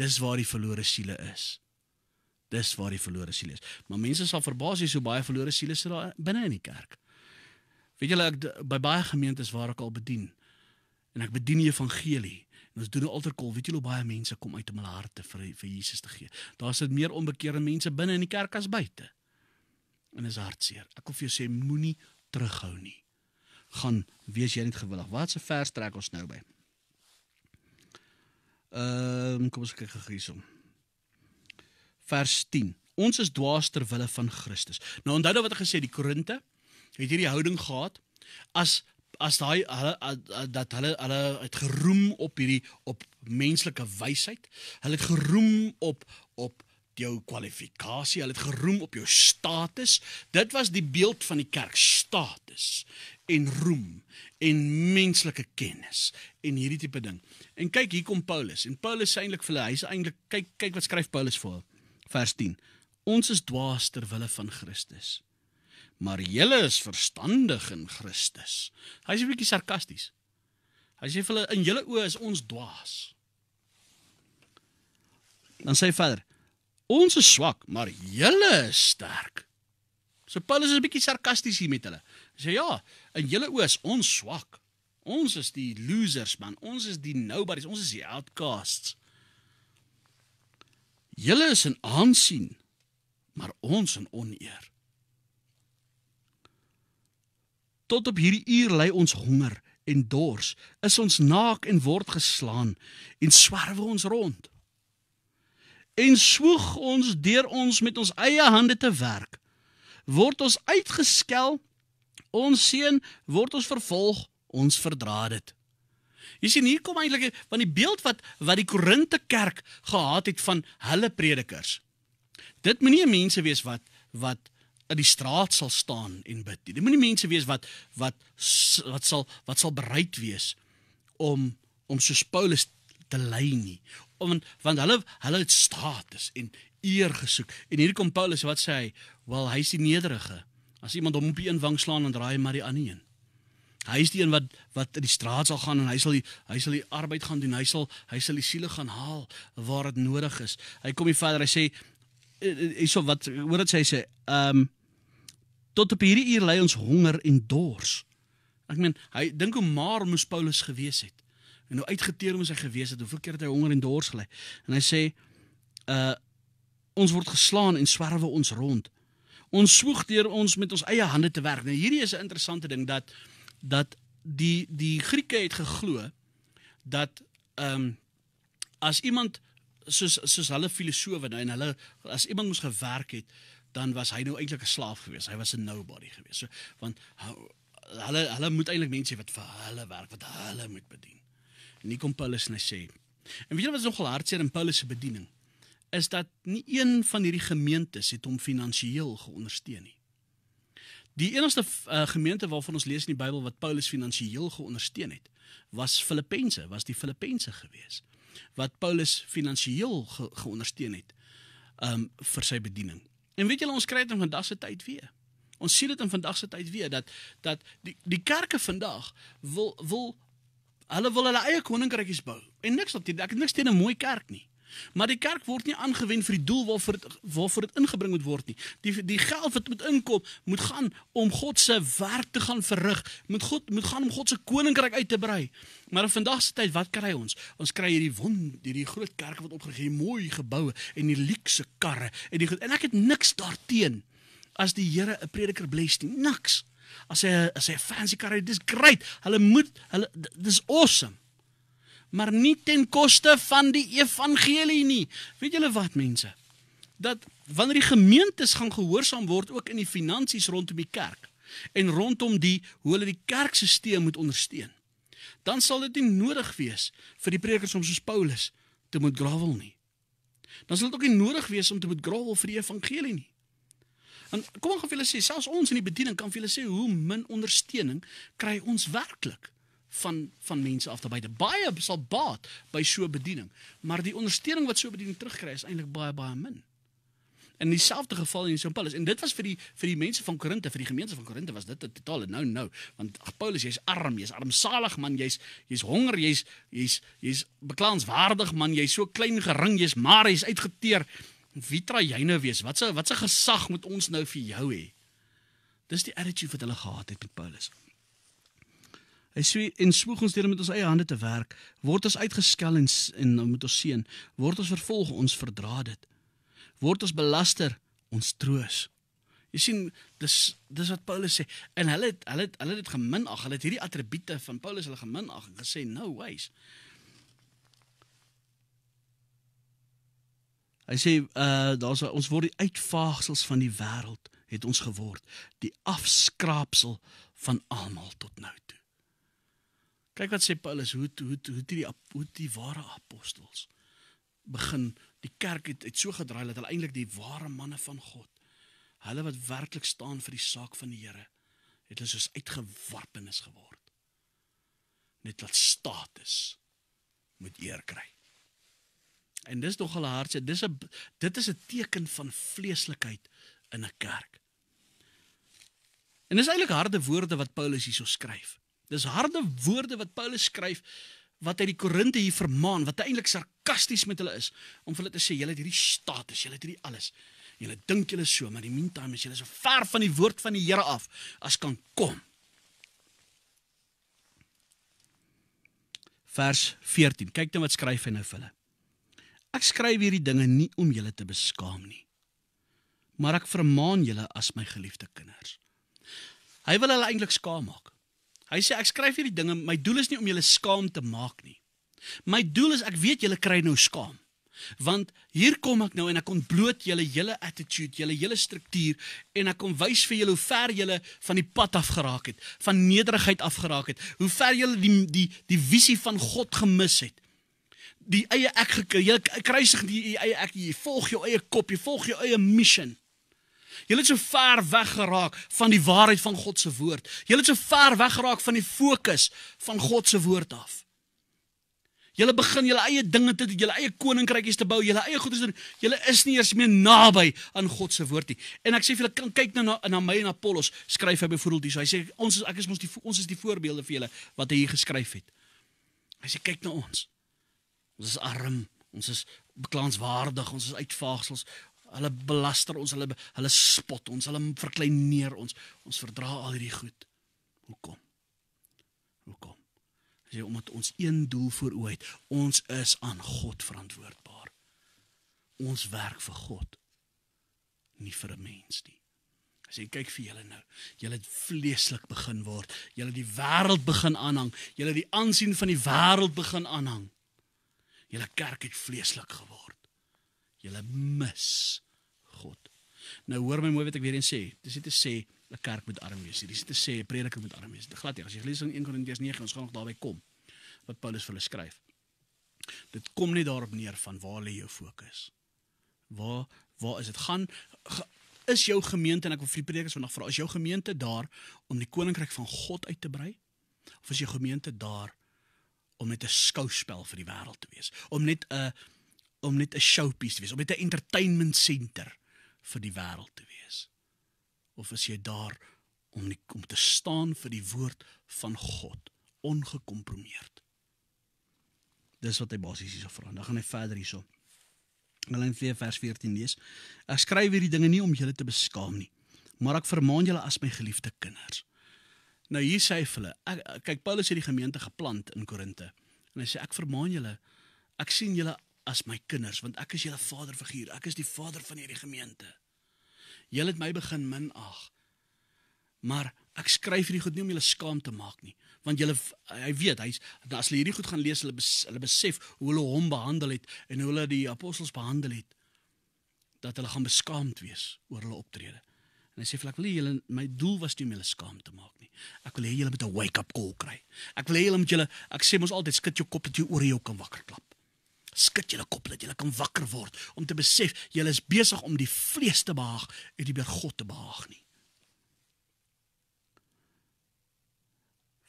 Dis waar die verlore siele is. Dis waar die verlore siele is. Maar mense sal verbaas wees hoe baie verlore siele sit daar binne in die kerk. Weet julle ek by baie gemeentes waar ek al bedien en ek bedien die evangelie en ons doen 'n alterkol, weet julle hoe baie mense kom uit om hulle harte vir vir Jesus te gee. Daar's dit meer onbekeerde mense binne in die kerk as buite. En is hartseer. Ek wil vir jou sê moenie terughou nie gaan wees jy net gewillig. Wat se vers trek ons nou by? Ehm um, kom ons kyk gou hierson. Vers 10. Ons is dwaas ter wille van Christus. Nou onthou nou wat ek gesê die Korinte het hierdie houding gehad as as daai hulle dat hulle hulle het geroem op hierdie op menslike wysheid. Hulle het geroem op op jou kwalifikasie, hulle het geroem op jou status. Dit was die beeld van die kerk, status en roem en menslike kennis en hierdie tipe ding. En kyk hier kom Paulus en Paulus sê eintlik vir hulle, hy sê eintlik kyk kyk wat skryf Paulus vir hulle. Vers 10. Ons is dwaas ter wille van Christus. Maar julle is verstandig in Christus. Hy's 'n bietjie sarkasties. Hy sê vir hulle in julle oë is ons dwaas. Dan sê verder: Ons is swak, maar julle is sterk. So Paulus is 'n bietjie sarkasties hier met hulle. Hy sê ja, in julle oë is ons swak. Ons is die losers man. Ons is die nobodies. Ons is die outcasts. Julle is in aansien, maar ons in oneer. Tot op hierdie uur lê ons honger en dors, is ons naak en word geslaan en swerwe ons rond. En swoeg ons deur ons met ons eie hande te werk, word ons uitgeskel ons seun word ons vervolg, ons verdra dit. Jy sien hier kom eintlik van die beeld wat wat die Korinte kerk gehad het van hulle predikers. Dit moenie mense wees wat wat in die straat sal staan en bid nie. Dit moenie mense wees wat wat wat sal wat sal bereid wees om om soos Paulus te lei nie. Om want hulle hulle het status en eer gesoek. En hier kom Paulus wat sê hy, wel hy is die nederige. As iemand hom op die een wang slaan en draai hy maar die ander een. Hy is die een wat wat in die straat sal gaan en hy sal die, hy sal die arbeid gaan doen. Hy sal hy sal die siele gaan haal waar dit nodig is. Hy kom nie verder. Hy sê hyso eh, eh, wat hoor dit sê sê ehm um, tot op hierdie uur lei ons honger en dors. Ek meen hy dink hoe maar moes Paulus gewees het. En nou uitgeteer moes hy gewees het. Hoeveel keer het hy honger en dors gelei? En hy sê uh ons word geslaan en swerwe ons rond ons swoeg deur ons met ons eie hande te werk. Nou hierdie is 'n interessante ding dat dat die die Grieke het geglo dat ehm um, as iemand soos soos hulle filosowe nou en hulle as iemand moes gewerk het, dan was hy nou eintlik 'n slaaf geweest. Hy was 'n nobody geweest. So want hulle hulle moet eintlik mense wat vir hulle werk, wat hulle moet bedien. En hier kom Paulus en hy sê En wie weet wat is nogal hartseer in Paulus se bediening? is dat nie een van hierdie gemeentes het hom finansiëel geondersteun nie. Die enigste uh, gemeente waarvan ons lees in die Bybel wat Paulus finansiëel geondersteun het, was Filippense, was die Filippense gewees wat Paulus finansiëel ge geondersteun het um vir sy bediening. En weet julle ons kry dit in vandag se tyd weer. Ons sien dit in vandag se tyd weer dat dat die die kerke vandag wil wil hulle wil hulle eie koninkrykies bou en niks op dit ek het niks teen 'n mooi kerk nie. Maar die kerk word nie aangewend vir die doel waarvoor waarvoor dit ingebring moet word nie. Die die geld wat moet inkom, moet gaan om God se werk te gaan verrig, moet God moet gaan om God se koninkryk uit te brei. Maar in vandag se tyd, wat kry ons? Ons kry hierdie won, hierdie groot kerke wat opgegee, mooi geboue en die luukse karre en die en ek het niks daarteen as die Here 'n prediker bless nie. Niks. As hy as hy fancy karre, dis great. Hulle moet hulle dis awesome maar nie ten koste van die evangelie nie. Weet julle wat mense? Dat wanneer die gemeentes gaan gehoorsaam word ook in die finansies rondom die kerk en rondom die hoe hulle die kerkstelsel moet ondersteun. Dan sal dit nie nodig wees vir die predikers om soos Paulus te moet grawel nie. Dan sal dit ook nie nodig wees om te moet grawel vir die evangelie nie. En kom ons gaan vir julle sê, selfs ons in die bediening kan vir julle sê hoe min ondersteuning kry ons werklik van van mense af daarbuiten. Baie sal baat by so 'n bediening, maar die ondersteuning wat so 'n bediening terugkry is eintlik baie baie min. In dieselfde geval in Jean Paulus en dit was vir die vir die mense van Korinthe, vir die gemeente van Korinthe was dit 'n totale nou nou, want ag Paulus, jy's arm, jy's armsalig man, jy's jy's honger, jy's jy's jy's beklaanswaardig man, jy's so klein gering, jy's maar jy's uitgeteer. Wie tra jy nou wees? Wat se wat se gesag moet ons nou vir jou hê? Dis die attitude wat hulle gehad het met Paulus. Hy sê en smoeg ons deur met ons eie hande te werk, word ons uitgeskel en en moet ons seën, word ons vervolg, ons verdra dit. Word ons belaster, ons troos. Jy sien, dis dis wat Paulus sê en hulle het hulle het hulle het geminag, hulle het hierdie attribute van Paulus hulle geminag en gesê no ways. Hy sê uh daar's ons word die uitvaagsels van die wêreld het ons geword, die afskraapsel van almal tot nou toe. Kyk wat sê Paulus, hoe hoe hoe die hoe die ware apostels begin die kerk het het so gedraai dat hulle eintlik die ware manne van God, hulle wat werklik staan vir die saak van die Here, het hulle soos uitgewarpenis geword. Net wat status moet eer kry. En dis nog hulle hartse, dis 'n dit is 'n teken van vleeslikheid in 'n kerk. En dis eintlik harde woorde wat Paulus hierso skryf. Dis harde woorde wat Paulus skryf wat uit die Korinte hier vermaan, wat eintlik sarkasties met hulle is om hulle te sê julle het hierdie status, julle het hierdie alles. Julle dink julle so, maar in die meantime is julle so ver van die woord van die Here af as kan kom. Vers 14. Kyk net wat skryf hy nou vir hulle. Ek skryf hierdie dinge nie om julle te beskaam nie, maar ek vermaan julle as my geliefde kinders. Hy wil hulle eintlik skaam maak. Hy sê ek skryf hierdie dinge, my doel is nie om julle skaam te maak nie. My doel is ek weet julle kry nou skaam. Want hier kom ek nou en ek ontbloot julle hele attitude, julle hele struktuur en ek kom wys vir julle hoe ver julle van die pad af geraak het, van nederigheid af geraak het, hoe ver julle die die die visie van God gemis het die eie ek gekry jy kruisig die, die eie ek jy volg jou eie kop jy volg jou eie missie Julle het so ver weg geraak van die waarheid van God se woord. Julle het so ver weg geraak van die fokus van God se woord af. Julle begin julle eie dinge te doen, julle eie koninkrykies te bou, julle eie goeders doen. Julle is nie eers meer naby aan God se woord nie. En ek sê vir julle, kan kyk nou na na my en Apollos, skryf hy byvoorbeeld hierso. Hy sê ons ek is mos die ons is die voorbeelde vir julle wat hy hier geskryf het. Hy sê kyk na ons. Ons is arm, ons is beklaanswaardig, ons is uitvaagsels, Hulle belaster ons, hulle hulle spot ons, hulle verklein neer ons. Ons verdra al hierdie goed. Hoekom? Hoekom? Dit is omdat ons een doel voor oë het. Ons is aan God verantwoordbaar. Ons werk vir God, nie vir 'n mens nie. As jy kyk vir julle nou, julle het vleeslik begin word. Julle het die wêreld begin aanhang. Julle het die aansien van die wêreld begin aanhang. Julle kerk het vleeslik geword. Julle mis God. Nou hoor my mooi wat ek weer eens sê. Dis net te sê 'n kerk moet arm wees. Dis net te sê 'n prediker moet arm wees. Dit glad nie. As jy lees in 1 Korintiërs 9, ons gaan nog daarby kom wat Paulus vir hulle skryf. Dit kom nie daarop neer van waar lê jou fokus. Waar waar is dit gaan ge, is jou gemeente en ek wil vir die predikers vandag vra, is jou gemeente daar om die koninkryk van God uit te brei of is jou gemeente daar om net 'n skouspel vir die wêreld te wees? Om net 'n uh, om net 'n showpiece te wees, om net 'n entertainment center vir die wêreld te wees. Of is jy daar om nie, om te staan vir die woord van God, ongekompromieerd? Dis wat hy basies hierso vra. Dan gaan hy verder hierso. Galasië 4 vers 14 lees. Ek skryf hierdie dinge nie om julle te beskaam nie, maar ek vermaan julle as my geliefde kinders. Nou hier sê hy vir hulle, ek kyk Paulus het die gemeente geplant in Korinte. En hy sê ek vermaan julle, ek sien julle as my kinders want ek is julle vaderfiguur. Ek is die vader van hierdie gemeente. Julle het my begin minag. Maar ek skryf hierdie goed nie om julle skaam te maak nie, want julle hy weet hy's as hulle hierdie goed gaan lees, hulle bes, hulle besef hoe hulle hom behandel het en hoe hulle die apostels behandel het dat hulle gaan beskaamd wees oor hulle optrede. En hy sê vir ek wil julle my doel was nie om julle skaam te maak nie. Ek wil hê julle moet 'n wake up call kry. Ek wil hê julle moet julle ek sê mos altyd skud jou kop dat jy oor jou kan wakker klap skud julle kop dat julle kan wakker word om te besef julle is besig om die vlees te behaag en nie meer God te behaag nie.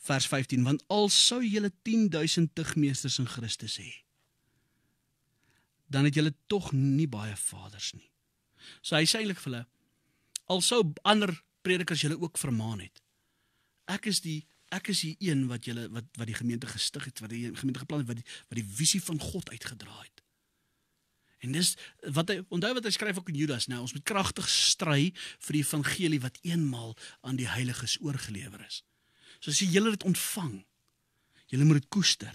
Vers 15 want al sou julle 10000 tigmeesters in Christus hê dan het julle tog nie baie vaders nie. So hy sê eintlik vir hulle al sou ander predikers julle ook vermaan het. Ek is die ek is die een wat julle wat wat die gemeente gestig het, wat die gemeente geplan het, wat die wat die visie van God uitgedra het. En dis wat hy onthou wat hy skryf ook in Judas, nou ons moet kragtig stry vir die evangelie wat eenmal aan die heiliges oorgelewer is. So as jy julle dit ontvang, julle moet dit koester.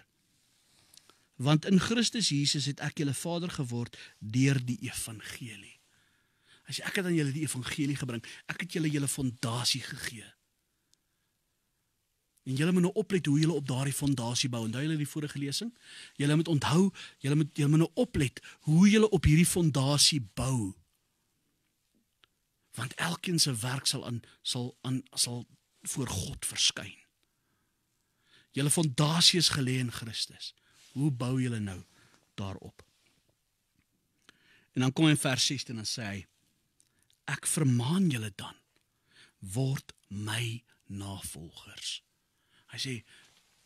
Want in Christus Jesus het ek julle Vader geword deur die evangelie. As ek het aan julle die evangelie gebring, ek het julle julle fondasie gegee. En julle moet nou oplet hoe julle op daardie fondasie bou. Onthou julle die vorige lesing? Julle moet onthou, julle moet julle moet nou oplet hoe julle op hierdie fondasie bou. Want elkeen se werk sal aan sal aan sal voor God verskyn. Julle fondasie is gelê in Christus. Hoe bou julle nou daarop? En dan kom hy in vers 16 en dan sê hy: Ek vermaan julle dan word my navolgers. Hy sê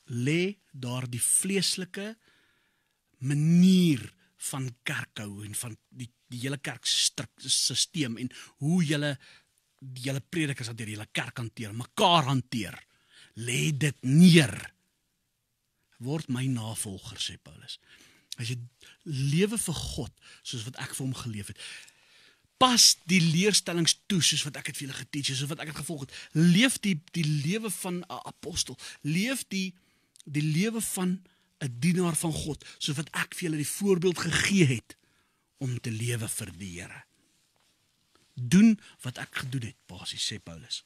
lê daar die vleeslike manier van kerkhou en van die die hele kerkstelsel en hoe jy die hele predikers wat deur die hele kerk hanteer, mekaar hanteer. Lê dit neer. Word my navolger sê Paulus. As jy lewe vir God soos wat ek vir hom geleef het pas die leerstellings toe soos wat ek dit vir julle geteach het, soos wat ek dit gevolg het. Leef die die lewe van 'n apostel. Leef die die lewe van 'n dienaar van God, soos wat ek vir julle die voorbeeld gegee het om te lewe vir die Here. Doen wat ek gedoen het, basies sê Paulus.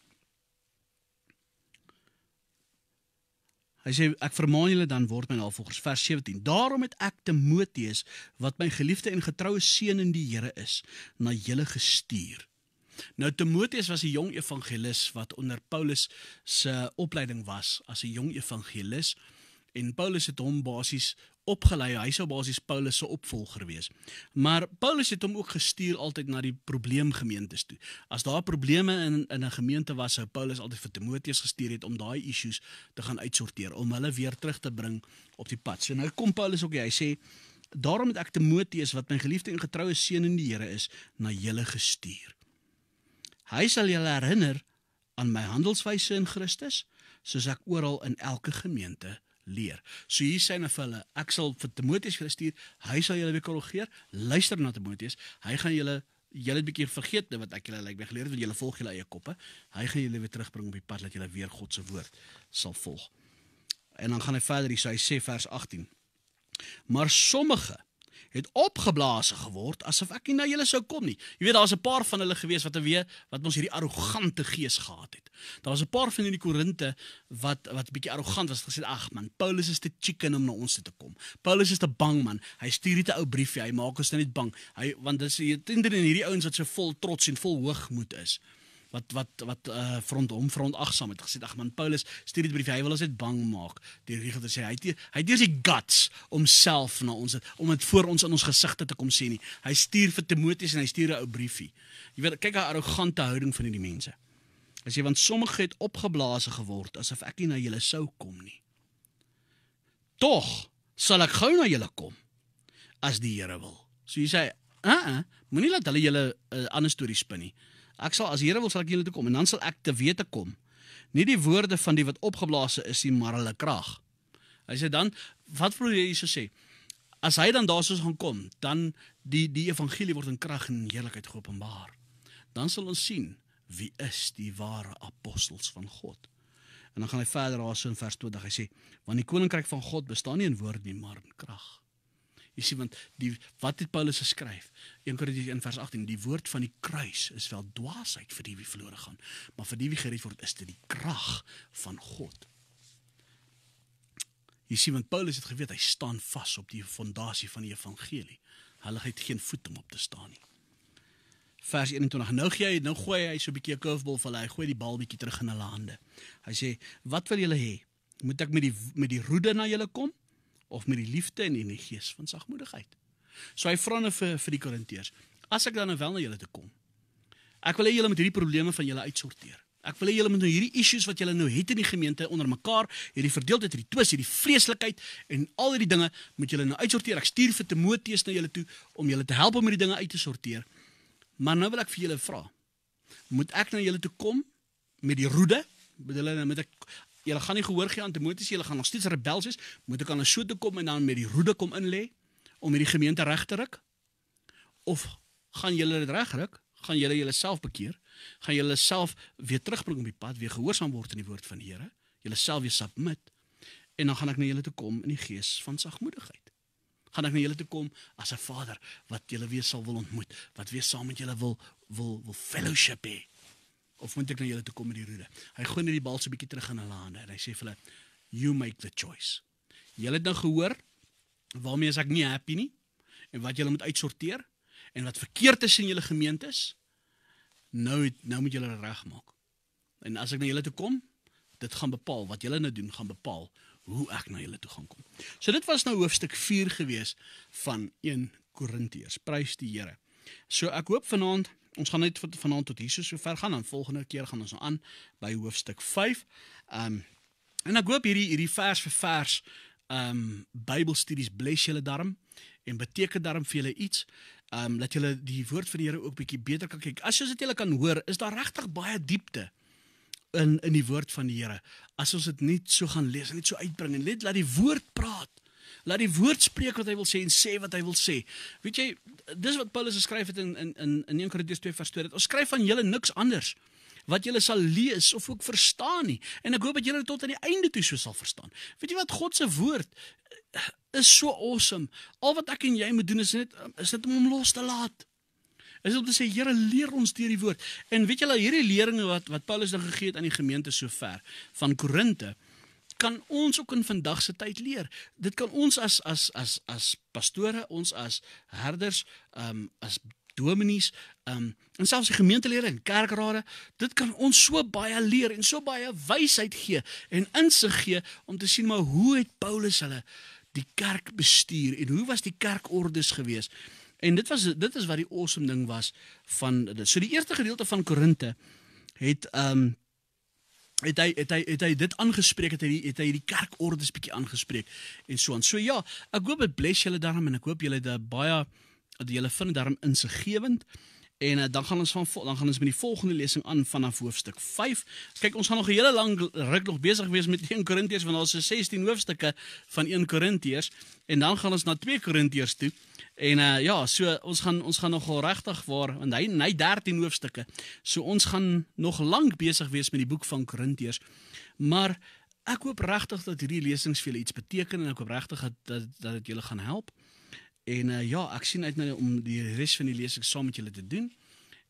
Hy sê ek vermaan julle dan word my navolgers vers 17. Daarom het ek Timoteus wat my geliefde en getroue seun in die Here is, na julle gestuur. Nou Timoteus was 'n jong evangelis wat onder Paulus se opleiding was as 'n jong evangelis en Paulus het hom basies opgelei. Hy sou basies Paulus se opvolger wees. Maar Paulus het hom ook gestuur altyd na die probleemgemeentes toe. As daar probleme in in 'n gemeente was, sou Paulus altyd vir Timoteus gestuur het om daai issues te gaan uitsorteer, om hulle weer terug te bring op die pad. So nou kom Paulus ook hier. Hy sê: "Daarom het ek Timoteus, wat my geliefde en getroue seun in die Here is, na julle gestuur. Hy sal julle herinner aan my handelswyse in Christus, soos ek oral in elke gemeente leer. So hier sê hy nou vir hulle, ek sal vir Timoteus vir stuur, hy sal julle weer korrigeer. Luister na Timoteus, hy gaan julle julle 'n bietjie vergeet net nou wat ek julle lyk like, begeleer het, want julle volg julle eie koppe. Hy gaan julle weer terugbring op die pad dat julle weer God se woord sal volg. En dan gaan hy verder, hy sê vers 18. Maar sommige het opgeblaas geword asof ek nie na julle sou kom nie. Jy weet daar's 'n paar van hulle gewees wat weet wat ons hierdie arrogante gees gehad het. Daar's 'n paar van hierdie Korinte wat wat bietjie arrogant was gesê ag man, Paulus is te chicken om na ons te kom. Paulus is te bang man. Hy stuur hierdie ou briefie, hy maak ons nou net bang. Hy want dis hier tender in hierdie ouens wat so vol trots en vol hoogmoed is wat wat wat uh front hom front agsaam het gesê ag man Paulus stuur dit brief hy wil ons net bang maak deur wie gaan sê hy het hy het deur sy guts homself na ons het, om dit voor ons in ons gesigte te kom sien nie hy stuur vir Timoteus en hy stuur 'n ou briefie jy weet kyk hoe arrogante houding van hierdie mense as jy want sommige het opgeblaase geword asof ek nie na julle sou kom nie tog sal ek gou na julle kom as die Here wil so hy sê uh uh moenie laat hulle julle 'n uh, eh, ander storie spin nie Ek sal as Here wil sal ek julle toe kom en dan sal ek te wete kom. Nie die woorde van die wat opgeblaase is nie, maar hulle krag. Hy sê dan wat wil jy hierso sê? As hy dan daarso gaan kom, dan die die evangelie word in krag en heerlikheid geopenbaar. Dan sal ons sien wie is die ware apostels van God. En dan gaan hy verder daarso in vers 20. Hy sê: "Want die koninkryk van God bestaan nie in woord nie, maar in krag." Jy sien want die wat het Paulus geskryf? 1 Korintiërs 1 vers 18. Die woord van die kruis is wel dwaasheid vir die wie verlore gaan, maar vir die wie gered word is dit die krag van God. Jy sien want Paulus het geweet hy staan vas op die fondasie van die evangelie. Hulle het geen voet om op te staan nie. Vers 21. Nou gee hy nou gooi hy so 'n bietjie 'n curveball vir hulle. Hy gooi die bal bietjie terug in hulle hande. Hy sê, "Wat wil julle hê? Moet ek met die met die roede na julle kom?" of met die liefde en in die gees van sagmoedigheid. So hy vra nou vir vir die Korinteërs, as ek dan nou wel na julle toe kom. Ek wil hê julle moet hierdie probleme van julle uitsorteer. Ek wil hê julle moet nou hierdie issues wat julle nou het in die gemeente onder mekaar, hierdie verdeeldheid, hierdie twis, hierdie vreeslikheid en al hierdie dinge moet julle nou uitsorteer. Ek stuur vir Timoteus na julle toe om julle te help om hierdie dinge uit te sorteer. Maar nou wil ek vir julle vra. Moet ek na julle toe kom met die roede? Met hulle nou met ek julle gaan nie gehoor gee aan Timoteus, julle gaan nog steeds rebels wees, moet ek aan 'n so toe kom en dan met die roede kom in lê om hierdie gemeente reg te ruk? Of gaan julle dit regryk? Gaan julle julleself bekeer? Gaan julle self weer terugbring op die pad, weer gehoorsaam word aan die woord van die Here? Julleself weer submit en dan gaan ek na julle toe kom in die gees van sagmoedigheid. Gaan ek na julle toe kom as 'n vader wat julle weer sal wil ontmoet, wat weer saam met julle wil wil wil fellowship hê of moet ek na julle toe kom met die roede? Hy gooi net die bal so bietjie terug in hulle hande en hy sê vir hulle, "You make the choice." Julle het nou gehoor waarmee ek nie happy nie en wat julle moet uitsorteer en wat verkeerd is in julle gemeentes. Nou nou moet julle regmaak. En as ek na julle toe kom, dit gaan bepaal wat julle nou doen gaan bepaal hoe ek na julle toe gaan kom. So dit was nou hoofstuk 4 gewees van 1 Korintiërs. Prys die Here. So ek hoop vanaand Ons gaan net vanaand tot hier so ver gaan en volgende keer gaan ons nou aan by hoofstuk 5. Ehm um, en ek hoop hierdie hierdie vers vir vers ehm um, Bybelstudies bless julle darm en beteken darm vir julle iets. Ehm um, laat julle die woord van die Here ook bietjie beter kan kyk. As jy dit julle kan hoor, is daar regtig baie diepte in in die woord van die Here. As ons dit net so gaan lees en net so uitbring en net laat die woord praat. Laat die woord spreek wat hy wil sê en sê wat hy wil sê. Weet jy, dis wat Paulus geskryf het in in in, in 1 Korintiërs 2 vers 2. Dit ons skryf van julle niks anders wat julle sal lees of ook verstaan nie. En ek hoop dat julle tot aan die einde toe so sal verstaan. Weet jy wat God se woord is so awesome. Al wat ek en jy moet doen is net is net om hom los te laat. Is om te sê Here leer ons deur die woord. En weet julle hierdie leringe wat wat Paulus dan gegee het aan die gemeente sover van Korinte, kan ons ook in vandag se tyd leer. Dit kan ons as as as as pastore, ons as herders, ehm um, as dominees, ehm um, en selfs die gemeentelede en kerkrade, dit kan ons so baie leer en so baie wysheid gee en insig gee om te sien maar hoe het Paulus hulle die kerk bestuur en hoe was die kerkordes gewees? En dit was dit is wat die awesome ding was van so die eerste gedeelte van Korinte het ehm um, het hy het hy het hy dit aangespreek het hy het hy die kerkorde is bietjie aangespreek en so aan. So ja, ek hoop dit bless julle daarmee en ek hoop julle het baie dat julle vind daarmee insiggewend. So En uh, dan gaan ons van dan gaan ons met die volgende lesing aan vanaf hoofstuk 5. Kyk, ons gaan nog 'n hele lank ruk nog besig wees met 1 Korintiërs want ons het 16 hoofstukke van 1 Korintiërs en dan gaan ons na 2 Korintiërs toe. En uh, ja, so ons gaan ons gaan nogal regtig waar want hy hy 13 hoofstukke. So ons gaan nog lank besig wees met die boek van Korintiërs. Maar ek hoop regtig dat hierdie lesings vir julle iets beteken en ek hoop regtig dat dat dit julle gaan help. En uh, ja, ek sien uit na om die res van die lesing saam met julle te doen.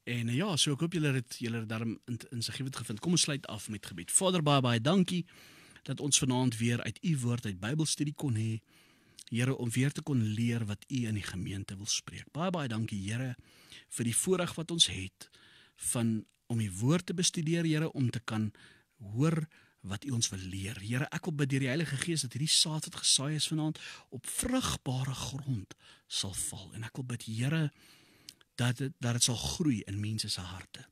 En uh, ja, so ek hoop julle het julle darm insiggewend in gevind. Kom ons sluit af met gebed. Vader baie baie dankie dat ons vanaand weer uit u woord uit Bybelstudie kon hê. Here om weer te kon leer wat u in die gemeente wil spreek. Baie baie dankie Here vir die voorreg wat ons het van om die woord te bestudeer, Here, om te kan hoor wat U ons wil leer. Here, ek wil bid deur die Heilige Gees dat hierdie saad wat gesaai is vanaand op vrugbare grond sal val en ek wil bid Here dat dit dat dit sal groei in mense se harte.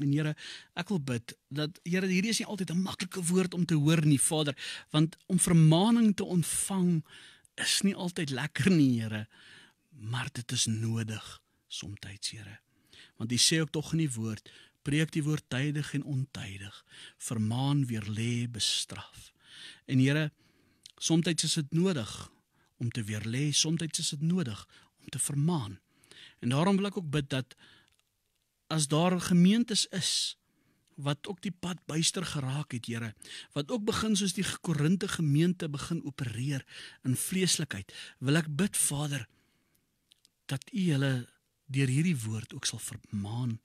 En Here, ek wil bid dat Here hierdie is nie altyd 'n maklike woord om te hoor nie, Vader, want om vermaning te ontvang is nie altyd lekker nie, Here, maar dit is nodig soms, Here. Want U sê ook tog in die woord, spreek die woord tydig en ontydig, vermaan weer lê bestraf. En Here, soms is dit nodig om te weer lê, soms is dit nodig om te vermaan. En daarom wil ek ook bid dat as daar gemeentes is wat ook die pad byster geraak het, Here, wat ook begin soos die Korinte gemeente begin opereer in vleeslikheid, wil ek bid Vader dat U hulle deur hierdie woord ook sal vermaan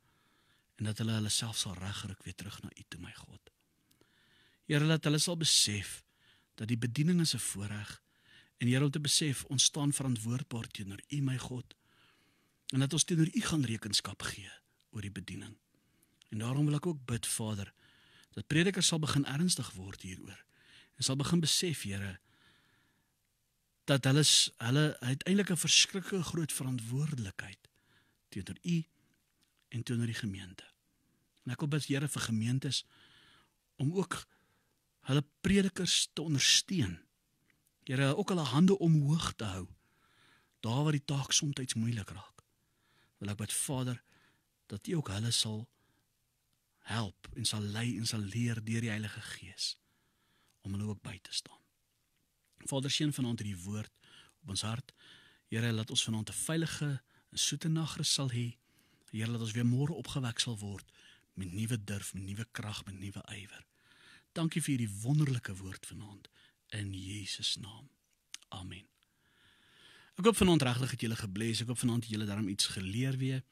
en dat hulle hulle self sal regryk weer terug na U toe, my God. Here, laat hulle sal besef dat die bediening is 'n voorreg en Here, om te besef ons staan verantwoordbaar teenoor U, my God, en dat ons teenoor U gaan rekenskap gee oor die bediening. En daarom wil ek ook bid, Vader, dat predikers sal begin ernstig word hieroor. Hulle sal begin besef, Here, dat hulle hulle uiteindelik 'n verskriklike groot verantwoordelikheid teenoor U en teenoor die gemeente. En ek wil bid Here vir gemeentes om ook hulle predikers te ondersteun. Here, ook hulle hande omhoog te hou. Daar waar die taak soms moeilik raak. Wil ek bid Vader dat U ook hulle sal help en sal lei en sal leer deur die Heilige Gees om hulle ook by te staan. Vader seën vanaand hierdie woord op ons hart. Here, laat ons vanaand 'n veilige en soete nag rus sal hê. Here, laat ons weer môre opgewek sal word met nuwe durf, met nuwe krag, met nuwe ywer. Dankie vir hierdie wonderlike woord vanaand in Jesus naam. Amen. Ek hoop vanaand regtig het julle gebless. Ek hoop vanaand het julle daarom iets geleer weer.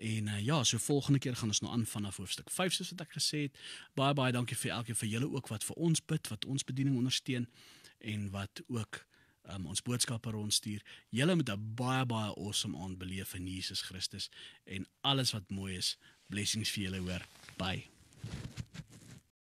En uh, ja, so volgende keer gaan ons nou aan vanaf hoofstuk 5 soos wat ek gesê het. Baie baie dankie vir elkeen vir julle ook wat vir ons bid, wat ons bediening ondersteun en wat ook um, ons boodskappe rondstuur. Julle moet 'n baie baie awesome aand beleef in Jesus Christus en alles wat mooi is Blessings vir julle hoor. Bye.